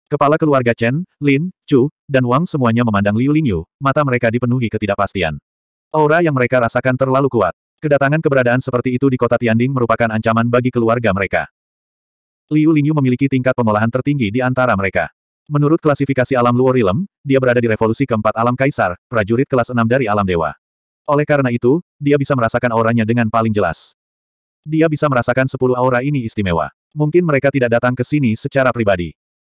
Kepala keluarga Chen, Lin, Chu, dan Wang semuanya memandang Liu Lingyu, mata mereka dipenuhi ketidakpastian. Aura yang mereka rasakan terlalu kuat. Kedatangan keberadaan seperti itu di kota Tianding merupakan ancaman bagi keluarga mereka. Liu Lingyu memiliki tingkat pengolahan tertinggi di antara mereka. Menurut klasifikasi alam Luorilem, dia berada di revolusi keempat alam kaisar, prajurit kelas Enam dari alam dewa. Oleh karena itu, dia bisa merasakan auranya dengan paling jelas. Dia bisa merasakan sepuluh aura ini istimewa. Mungkin mereka tidak datang ke sini secara pribadi.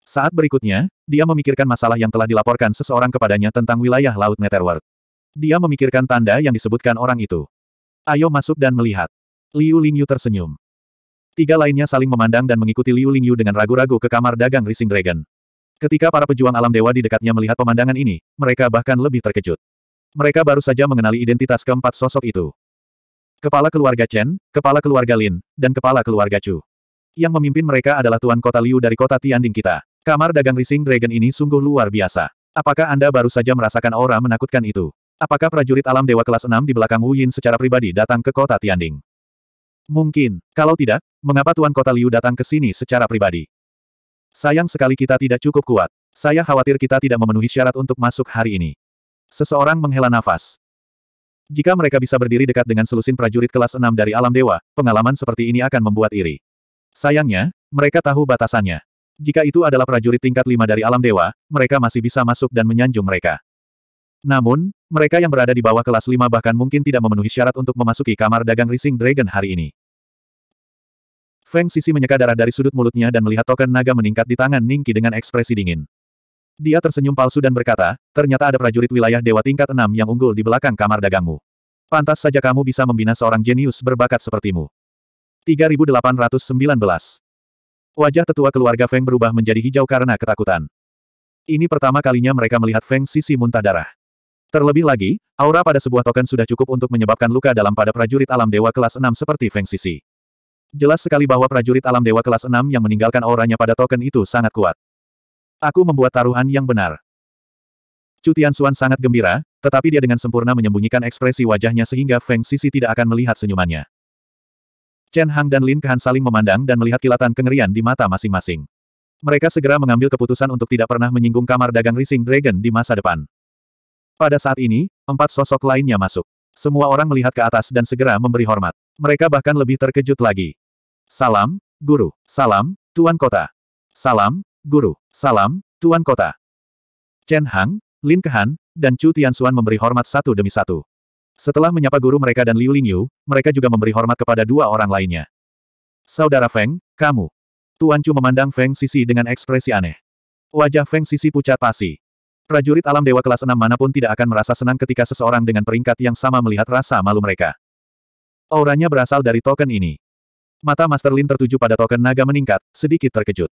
Saat berikutnya, dia memikirkan masalah yang telah dilaporkan seseorang kepadanya tentang wilayah Laut Netherworld. Dia memikirkan tanda yang disebutkan orang itu. Ayo masuk dan melihat. Liu Lingyu tersenyum. Tiga lainnya saling memandang dan mengikuti Liu Lingyu dengan ragu-ragu ke kamar dagang Rising Dragon. Ketika para pejuang alam dewa di dekatnya melihat pemandangan ini, mereka bahkan lebih terkejut. Mereka baru saja mengenali identitas keempat sosok itu. Kepala keluarga Chen, kepala keluarga Lin, dan kepala keluarga Chu. Yang memimpin mereka adalah tuan kota Liu dari kota Tianding kita. Kamar dagang Rising Dragon ini sungguh luar biasa. Apakah Anda baru saja merasakan aura menakutkan itu? Apakah prajurit alam dewa kelas 6 di belakang Wu Yin secara pribadi datang ke kota Tianding? Mungkin. Kalau tidak, mengapa Tuan Kota Liu datang ke sini secara pribadi? Sayang sekali kita tidak cukup kuat. Saya khawatir kita tidak memenuhi syarat untuk masuk hari ini. Seseorang menghela nafas. Jika mereka bisa berdiri dekat dengan selusin prajurit kelas 6 dari alam dewa, pengalaman seperti ini akan membuat iri. Sayangnya, mereka tahu batasannya. Jika itu adalah prajurit tingkat lima dari alam dewa, mereka masih bisa masuk dan menyanjung mereka. Namun, mereka yang berada di bawah kelas lima bahkan mungkin tidak memenuhi syarat untuk memasuki kamar dagang Rising Dragon hari ini. Feng Sisi menyeka darah dari sudut mulutnya dan melihat token naga meningkat di tangan Ningki dengan ekspresi dingin. Dia tersenyum palsu dan berkata, ternyata ada prajurit wilayah dewa tingkat enam yang unggul di belakang kamar dagangmu. Pantas saja kamu bisa membina seorang jenius berbakat sepertimu. 3819 Wajah tetua keluarga Feng berubah menjadi hijau karena ketakutan. Ini pertama kalinya mereka melihat Feng sisi muntah darah. Terlebih lagi, aura pada sebuah token sudah cukup untuk menyebabkan luka dalam pada prajurit alam dewa kelas 6 seperti Feng Sisi. Jelas sekali bahwa prajurit alam dewa kelas 6 yang meninggalkan auranya pada token itu sangat kuat. Aku membuat taruhan yang benar. Cutian Suan sangat gembira, tetapi dia dengan sempurna menyembunyikan ekspresi wajahnya sehingga Feng Sisi tidak akan melihat senyumannya. Chen Hang dan Lin Kehan saling memandang dan melihat kilatan kengerian di mata masing-masing. Mereka segera mengambil keputusan untuk tidak pernah menyinggung kamar dagang Rising Dragon di masa depan. Pada saat ini, empat sosok lainnya masuk. Semua orang melihat ke atas dan segera memberi hormat. Mereka bahkan lebih terkejut lagi. Salam, Guru. Salam, Tuan Kota. Salam, Guru. Salam, Tuan Kota. Chen Hang, Lin Kehan, dan Chu Tianxuan memberi hormat satu demi satu. Setelah menyapa guru mereka dan Liu Lingyu, mereka juga memberi hormat kepada dua orang lainnya. Saudara Feng, kamu. Tuan Chu memandang Feng Sisi dengan ekspresi aneh. Wajah Feng Sisi pucat pasi. Prajurit alam dewa kelas enam manapun tidak akan merasa senang ketika seseorang dengan peringkat yang sama melihat rasa malu mereka. Auranya berasal dari token ini. Mata Master Lin tertuju pada token naga meningkat, sedikit terkejut.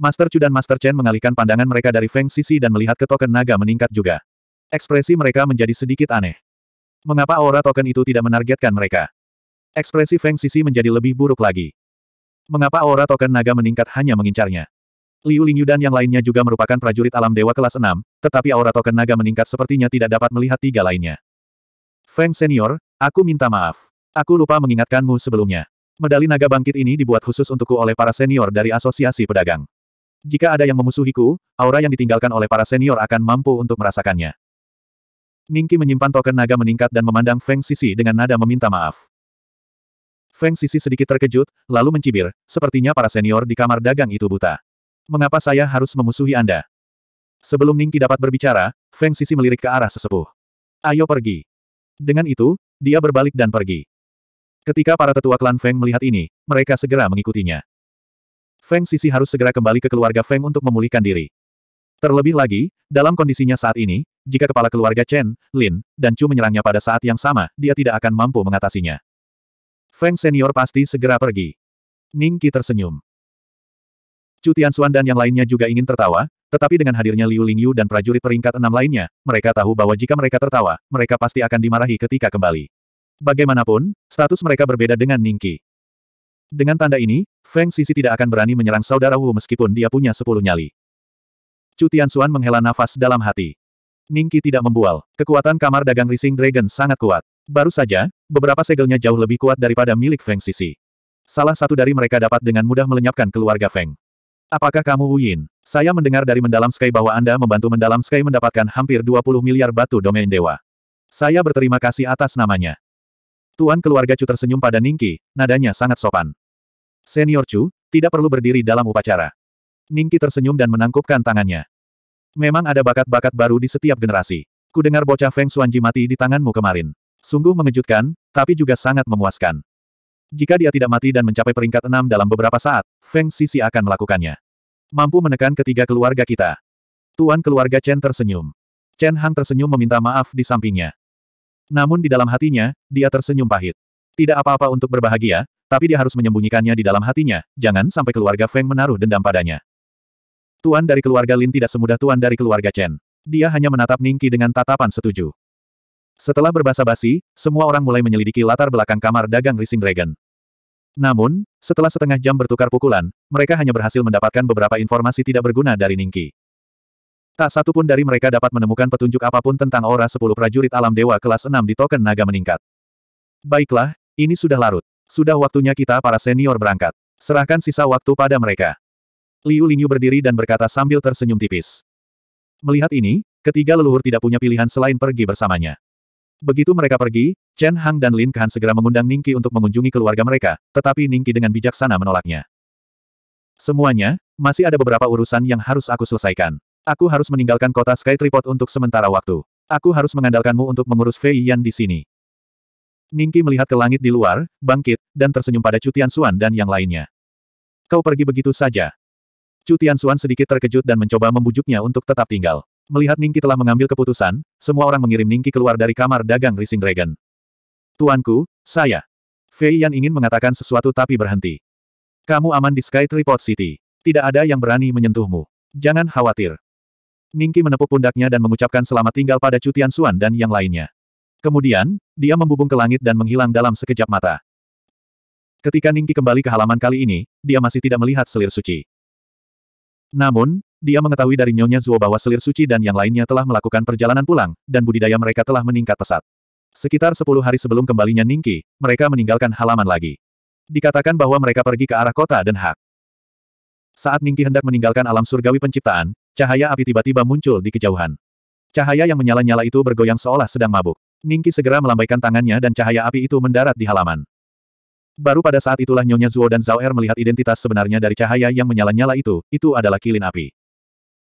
Master Chu dan Master Chen mengalihkan pandangan mereka dari Feng Sisi dan melihat ke token naga meningkat juga. Ekspresi mereka menjadi sedikit aneh. Mengapa aura token itu tidak menargetkan mereka? Ekspresi Feng Sisi menjadi lebih buruk lagi. Mengapa aura token naga meningkat hanya mengincarnya? Liu Lingyu dan yang lainnya juga merupakan prajurit alam dewa kelas 6, tetapi aura token naga meningkat sepertinya tidak dapat melihat tiga lainnya. Feng Senior, aku minta maaf. Aku lupa mengingatkanmu sebelumnya. Medali naga bangkit ini dibuat khusus untukku oleh para senior dari Asosiasi Pedagang. Jika ada yang memusuhiku, aura yang ditinggalkan oleh para senior akan mampu untuk merasakannya. Ningki menyimpan token naga meningkat dan memandang Feng Sisi dengan nada meminta maaf. Feng Sisi sedikit terkejut, lalu mencibir, sepertinya para senior di kamar dagang itu buta. Mengapa saya harus memusuhi Anda? Sebelum Ningki dapat berbicara, Feng Sisi melirik ke arah sesepuh. Ayo pergi. Dengan itu, dia berbalik dan pergi. Ketika para tetua klan Feng melihat ini, mereka segera mengikutinya. Feng Sisi harus segera kembali ke keluarga Feng untuk memulihkan diri. Terlebih lagi, dalam kondisinya saat ini, jika kepala keluarga Chen, Lin, dan Chu menyerangnya pada saat yang sama, dia tidak akan mampu mengatasinya. Feng senior pasti segera pergi. Ning Qi tersenyum. Chu Tianxuan dan yang lainnya juga ingin tertawa, tetapi dengan hadirnya Liu Lingyu dan prajurit peringkat enam lainnya, mereka tahu bahwa jika mereka tertawa, mereka pasti akan dimarahi ketika kembali. Bagaimanapun, status mereka berbeda dengan Ning Qi. Dengan tanda ini, Feng Sisi tidak akan berani menyerang saudara Wu meskipun dia punya sepuluh nyali. Chu Tianxuan menghela nafas dalam hati. Ningki tidak membual. Kekuatan kamar dagang Rising Dragon sangat kuat. Baru saja, beberapa segelnya jauh lebih kuat daripada milik Feng Sisi. Salah satu dari mereka dapat dengan mudah melenyapkan keluarga Feng. Apakah kamu Wuyin? Saya mendengar dari Mendalam Sky bahwa Anda membantu Mendalam Sky mendapatkan hampir 20 miliar batu domain dewa. Saya berterima kasih atas namanya. Tuan keluarga Chu tersenyum pada Ningki, nadanya sangat sopan. Senior Chu, tidak perlu berdiri dalam upacara. Ningki tersenyum dan menangkupkan tangannya. Memang ada bakat-bakat baru di setiap generasi. Ku dengar bocah Feng Xuanji mati di tanganmu kemarin. Sungguh mengejutkan, tapi juga sangat memuaskan. Jika dia tidak mati dan mencapai peringkat enam dalam beberapa saat, Feng Sisi akan melakukannya. Mampu menekan ketiga keluarga kita. Tuan keluarga Chen tersenyum. Chen Hang tersenyum meminta maaf di sampingnya. Namun di dalam hatinya, dia tersenyum pahit. Tidak apa-apa untuk berbahagia, tapi dia harus menyembunyikannya di dalam hatinya, jangan sampai keluarga Feng menaruh dendam padanya. Tuan dari keluarga Lin tidak semudah tuan dari keluarga Chen. Dia hanya menatap Ningki dengan tatapan setuju. Setelah berbahasa basi, semua orang mulai menyelidiki latar belakang kamar dagang Rising Dragon. Namun, setelah setengah jam bertukar pukulan, mereka hanya berhasil mendapatkan beberapa informasi tidak berguna dari Ningki. Tak satu pun dari mereka dapat menemukan petunjuk apapun tentang aura sepuluh prajurit alam dewa kelas Enam di token naga meningkat. Baiklah, ini sudah larut. Sudah waktunya kita para senior berangkat. Serahkan sisa waktu pada mereka. Liu Lingyu berdiri dan berkata sambil tersenyum tipis. Melihat ini, ketiga leluhur tidak punya pilihan selain pergi bersamanya. Begitu mereka pergi, Chen Hang dan Lin Kehan segera mengundang Ningki untuk mengunjungi keluarga mereka, tetapi Ningki dengan bijaksana menolaknya. Semuanya, masih ada beberapa urusan yang harus aku selesaikan. Aku harus meninggalkan kota Sky Tripod untuk sementara waktu. Aku harus mengandalkanmu untuk mengurus Fei Yan di sini. Ningki melihat ke langit di luar, bangkit, dan tersenyum pada Cutian Suan dan yang lainnya. Kau pergi begitu saja. Cu Tianxuan sedikit terkejut dan mencoba membujuknya untuk tetap tinggal. Melihat Ningki telah mengambil keputusan, semua orang mengirim Ningki keluar dari kamar dagang Rising Dragon. Tuanku, saya. Fei Yan ingin mengatakan sesuatu tapi berhenti. Kamu aman di Sky Tripod City. Tidak ada yang berani menyentuhmu. Jangan khawatir. Ningki menepuk pundaknya dan mengucapkan selamat tinggal pada Cu Tianxuan dan yang lainnya. Kemudian, dia membubung ke langit dan menghilang dalam sekejap mata. Ketika Ningki kembali ke halaman kali ini, dia masih tidak melihat selir suci. Namun, dia mengetahui dari Nyonya Zuo bahwa selir suci dan yang lainnya telah melakukan perjalanan pulang, dan budidaya mereka telah meningkat pesat. Sekitar sepuluh hari sebelum kembalinya Ningki, mereka meninggalkan halaman lagi. Dikatakan bahwa mereka pergi ke arah kota dan hak. Saat Ningki hendak meninggalkan alam surgawi penciptaan, cahaya api tiba-tiba muncul di kejauhan. Cahaya yang menyala-nyala itu bergoyang seolah sedang mabuk. Ningki segera melambaikan tangannya dan cahaya api itu mendarat di halaman. Baru pada saat itulah Nyonya Zuo dan Zhao Er melihat identitas sebenarnya dari cahaya yang menyala-nyala itu, itu adalah kilin api.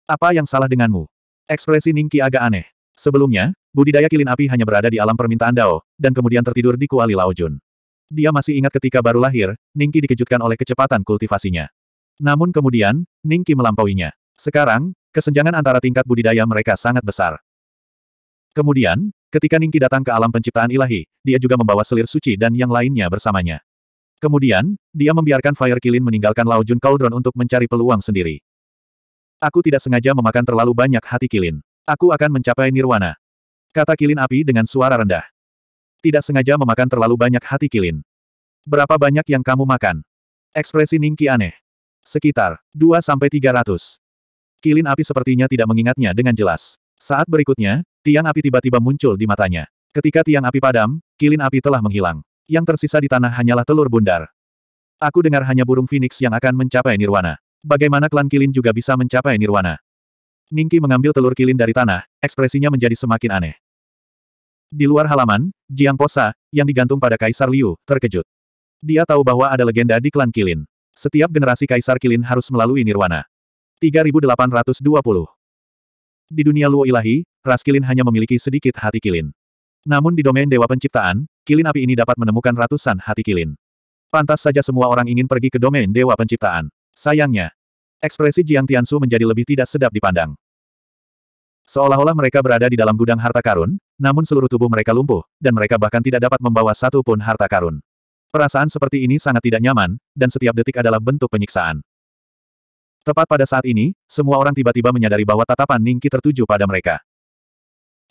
Apa yang salah denganmu? Ekspresi Ningki agak aneh. Sebelumnya, budidaya kilin api hanya berada di alam permintaan Dao, dan kemudian tertidur di Kuali Laojun. Dia masih ingat ketika baru lahir, Ningki dikejutkan oleh kecepatan kultivasinya. Namun kemudian, Ningki melampauinya. Sekarang, kesenjangan antara tingkat budidaya mereka sangat besar. Kemudian, ketika Ningki datang ke alam penciptaan ilahi, dia juga membawa selir suci dan yang lainnya bersamanya. Kemudian, dia membiarkan Fire Kilin meninggalkan Lao Jun Cauldron untuk mencari peluang sendiri. Aku tidak sengaja memakan terlalu banyak hati Kilin. Aku akan mencapai nirwana. Kata Kilin api dengan suara rendah. Tidak sengaja memakan terlalu banyak hati Kilin. Berapa banyak yang kamu makan? Ekspresi Ningki aneh. Sekitar 2-300. Kilin api sepertinya tidak mengingatnya dengan jelas. Saat berikutnya, tiang api tiba-tiba muncul di matanya. Ketika tiang api padam, kilin api telah menghilang. Yang tersisa di tanah hanyalah telur bundar. Aku dengar hanya burung phoenix yang akan mencapai nirwana. Bagaimana klan Kilin juga bisa mencapai nirwana? Ningki mengambil telur Kilin dari tanah, ekspresinya menjadi semakin aneh. Di luar halaman, Jiang Posa, yang digantung pada Kaisar Liu, terkejut. Dia tahu bahwa ada legenda di klan Kilin. Setiap generasi Kaisar Kilin harus melalui nirwana. 3820 Di dunia Luo Ilahi, ras Kilin hanya memiliki sedikit hati Kilin. Namun di domain Dewa Penciptaan, kilin api ini dapat menemukan ratusan hati kilin. Pantas saja semua orang ingin pergi ke domain Dewa Penciptaan. Sayangnya, ekspresi Jiang Tiansu menjadi lebih tidak sedap dipandang. Seolah-olah mereka berada di dalam gudang harta karun, namun seluruh tubuh mereka lumpuh, dan mereka bahkan tidak dapat membawa satu pun harta karun. Perasaan seperti ini sangat tidak nyaman, dan setiap detik adalah bentuk penyiksaan. Tepat pada saat ini, semua orang tiba-tiba menyadari bahwa tatapan Ningki tertuju pada mereka.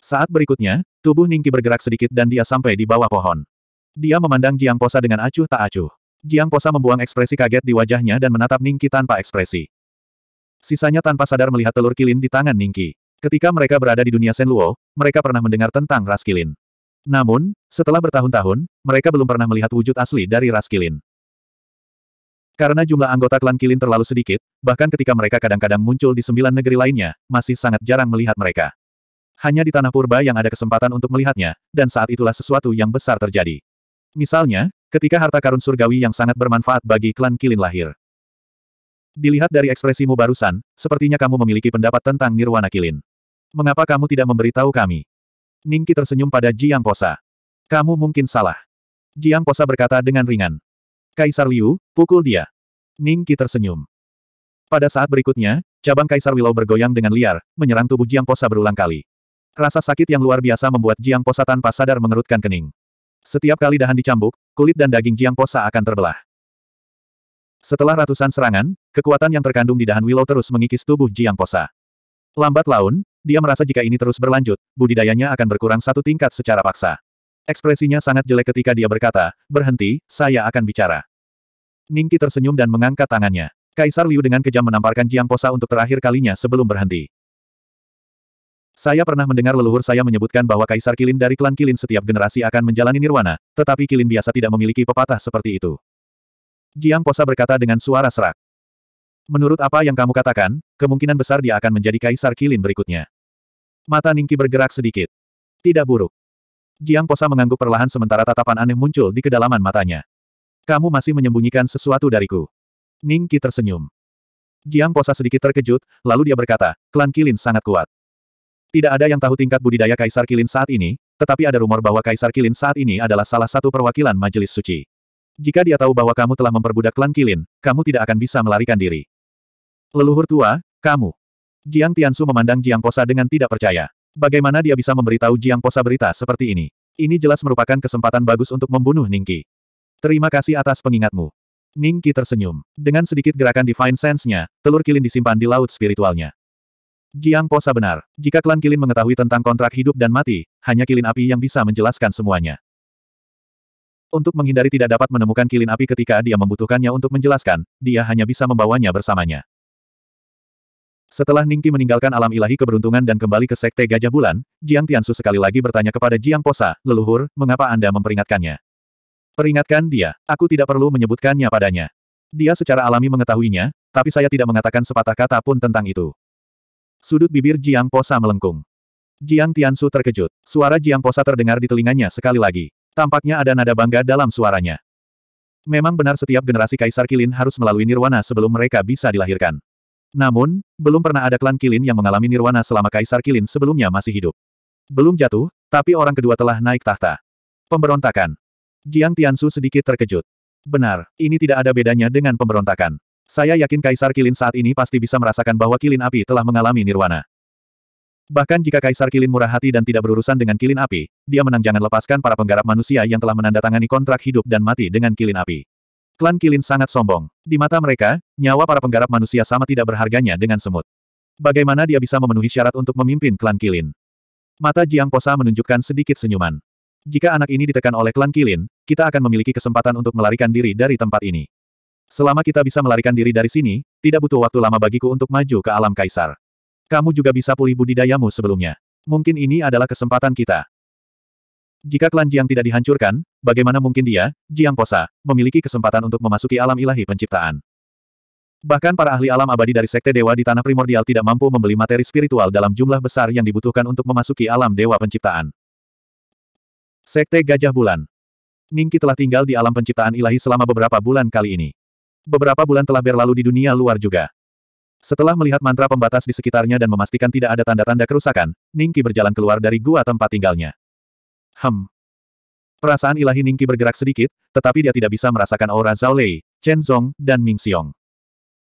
Saat berikutnya, tubuh Ningki bergerak sedikit dan dia sampai di bawah pohon. Dia memandang Jiang Posa dengan acuh tak acuh. Jiang Posa membuang ekspresi kaget di wajahnya dan menatap Ningki tanpa ekspresi. Sisanya tanpa sadar melihat telur kilin di tangan Ningki. Ketika mereka berada di dunia Senluo, mereka pernah mendengar tentang ras kilin. Namun, setelah bertahun-tahun, mereka belum pernah melihat wujud asli dari ras kilin. Karena jumlah anggota klan Kilin terlalu sedikit, bahkan ketika mereka kadang-kadang muncul di sembilan negeri lainnya, masih sangat jarang melihat mereka. Hanya di tanah purba yang ada kesempatan untuk melihatnya, dan saat itulah sesuatu yang besar terjadi. Misalnya, ketika harta karun surgawi yang sangat bermanfaat bagi klan Kilin lahir. Dilihat dari ekspresimu barusan, sepertinya kamu memiliki pendapat tentang Nirwana Kilin. Mengapa kamu tidak memberitahu kami? Ningki tersenyum pada Jiang Posa. Kamu mungkin salah. Jiang Posa berkata dengan ringan. Kaisar Liu, pukul dia. Ningki tersenyum. Pada saat berikutnya, cabang Kaisar Willow bergoyang dengan liar, menyerang tubuh Jiang Posa berulang kali. Rasa sakit yang luar biasa membuat Jiang Posa tanpa sadar mengerutkan kening. Setiap kali dahan dicambuk, kulit dan daging Jiang Posa akan terbelah. Setelah ratusan serangan, kekuatan yang terkandung di dahan Willow terus mengikis tubuh Jiang Posa. Lambat laun, dia merasa jika ini terus berlanjut, budidayanya akan berkurang satu tingkat secara paksa. Ekspresinya sangat jelek ketika dia berkata, berhenti, saya akan bicara. Ningki tersenyum dan mengangkat tangannya. Kaisar Liu dengan kejam menamparkan Jiang Posa untuk terakhir kalinya sebelum berhenti. Saya pernah mendengar leluhur saya menyebutkan bahwa kaisar Kilin dari klan Kilin setiap generasi akan menjalani nirwana, tetapi Kilin biasa tidak memiliki pepatah seperti itu. Jiang Posa berkata dengan suara serak. Menurut apa yang kamu katakan, kemungkinan besar dia akan menjadi kaisar Kilin berikutnya. Mata Ningki bergerak sedikit. Tidak buruk. Jiang Posa mengangguk perlahan sementara tatapan aneh muncul di kedalaman matanya. Kamu masih menyembunyikan sesuatu dariku. Ningki tersenyum. Jiang Posa sedikit terkejut, lalu dia berkata, klan Kilin sangat kuat. Tidak ada yang tahu tingkat budidaya Kaisar Kilin saat ini, tetapi ada rumor bahwa Kaisar Kilin saat ini adalah salah satu perwakilan Majelis Suci. Jika dia tahu bahwa kamu telah memperbudak klan Kilin, kamu tidak akan bisa melarikan diri. Leluhur tua, kamu. Jiang Tiansu memandang Jiang Posa dengan tidak percaya. Bagaimana dia bisa memberitahu Jiang Posa berita seperti ini? Ini jelas merupakan kesempatan bagus untuk membunuh Ningki. Terima kasih atas pengingatmu. Ningki tersenyum. Dengan sedikit gerakan Divine Sense-nya, telur kilin disimpan di laut spiritualnya. Jiang Po benar, jika klan Kilin mengetahui tentang kontrak hidup dan mati, hanya Kilin Api yang bisa menjelaskan semuanya. Untuk menghindari tidak dapat menemukan Kilin Api ketika dia membutuhkannya untuk menjelaskan, dia hanya bisa membawanya bersamanya. Setelah Ningki meninggalkan alam ilahi keberuntungan dan kembali ke Sekte Gajah Bulan, Jiang Tiansu sekali lagi bertanya kepada Jiang Posa, leluhur, mengapa Anda memperingatkannya? Peringatkan dia, aku tidak perlu menyebutkannya padanya. Dia secara alami mengetahuinya, tapi saya tidak mengatakan sepatah kata pun tentang itu. Sudut bibir Jiang Posa melengkung. Jiang Tiansu terkejut. Suara Jiang Posa terdengar di telinganya sekali lagi. Tampaknya ada nada bangga dalam suaranya. Memang benar setiap generasi Kaisar Kilin harus melalui nirwana sebelum mereka bisa dilahirkan. Namun, belum pernah ada klan Kilin yang mengalami nirwana selama Kaisar Kilin sebelumnya masih hidup. Belum jatuh, tapi orang kedua telah naik tahta. Pemberontakan. Jiang Tiansu sedikit terkejut. Benar, ini tidak ada bedanya dengan pemberontakan. Saya yakin Kaisar Kilin saat ini pasti bisa merasakan bahwa Kilin Api telah mengalami nirwana. Bahkan jika Kaisar Kilin murah hati dan tidak berurusan dengan Kilin Api, dia menang jangan lepaskan para penggarap manusia yang telah menandatangani kontrak hidup dan mati dengan Kilin Api. Klan Kilin sangat sombong. Di mata mereka, nyawa para penggarap manusia sama tidak berharganya dengan semut. Bagaimana dia bisa memenuhi syarat untuk memimpin klan Kilin? Mata Jiang Posa menunjukkan sedikit senyuman. Jika anak ini ditekan oleh klan Kilin, kita akan memiliki kesempatan untuk melarikan diri dari tempat ini. Selama kita bisa melarikan diri dari sini, tidak butuh waktu lama bagiku untuk maju ke alam kaisar. Kamu juga bisa pulih budidayamu sebelumnya. Mungkin ini adalah kesempatan kita. Jika klan Jiang tidak dihancurkan, bagaimana mungkin dia, Jiang Posa, memiliki kesempatan untuk memasuki alam ilahi penciptaan? Bahkan para ahli alam abadi dari Sekte Dewa di Tanah Primordial tidak mampu membeli materi spiritual dalam jumlah besar yang dibutuhkan untuk memasuki alam Dewa Penciptaan. Sekte Gajah Bulan Ningki telah tinggal di alam penciptaan ilahi selama beberapa bulan kali ini. Beberapa bulan telah berlalu di dunia luar juga. Setelah melihat mantra pembatas di sekitarnya dan memastikan tidak ada tanda-tanda kerusakan, Ningki berjalan keluar dari gua tempat tinggalnya. Hem. Perasaan ilahi Ningki bergerak sedikit, tetapi dia tidak bisa merasakan aura Zhao Lei, Chen Zhong, dan Ming Xiong.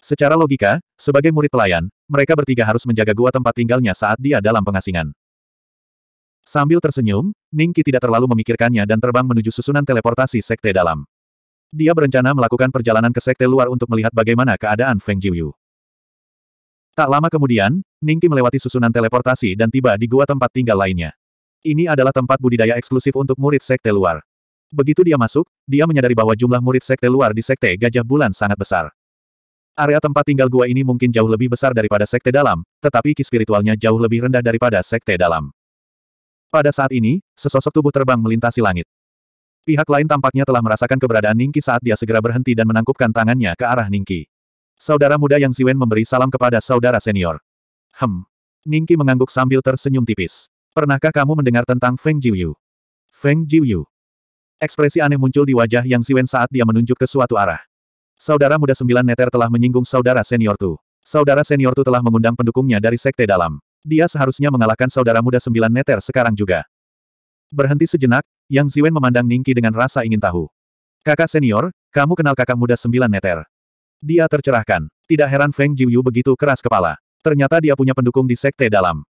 Secara logika, sebagai murid pelayan, mereka bertiga harus menjaga gua tempat tinggalnya saat dia dalam pengasingan. Sambil tersenyum, Ningki tidak terlalu memikirkannya dan terbang menuju susunan teleportasi sekte dalam. Dia berencana melakukan perjalanan ke sekte luar untuk melihat bagaimana keadaan Feng Jiuyu. Tak lama kemudian, Ningki melewati susunan teleportasi dan tiba di gua tempat tinggal lainnya. Ini adalah tempat budidaya eksklusif untuk murid sekte luar. Begitu dia masuk, dia menyadari bahwa jumlah murid sekte luar di sekte Gajah Bulan sangat besar. Area tempat tinggal gua ini mungkin jauh lebih besar daripada sekte dalam, tetapi ki spiritualnya jauh lebih rendah daripada sekte dalam. Pada saat ini, sesosok tubuh terbang melintasi langit. Pihak lain tampaknya telah merasakan keberadaan Ningki saat dia segera berhenti dan menangkupkan tangannya ke arah Ningki. Saudara muda Yang Ziwen memberi salam kepada saudara senior. Hem. Ningki mengangguk sambil tersenyum tipis. Pernahkah kamu mendengar tentang Feng Jiuyu? Feng Jiuyu. Ekspresi aneh muncul di wajah Yang Ziwen saat dia menunjuk ke suatu arah. Saudara muda sembilan neter telah menyinggung saudara senior Tu. Saudara senior Tu telah mengundang pendukungnya dari sekte dalam. Dia seharusnya mengalahkan saudara muda sembilan neter sekarang juga. Berhenti sejenak, Yang Ziwen memandang Ningki dengan rasa ingin tahu. Kakak senior, kamu kenal kakak muda sembilan neter. Dia tercerahkan. Tidak heran Feng Jiuyu begitu keras kepala. Ternyata dia punya pendukung di sekte dalam.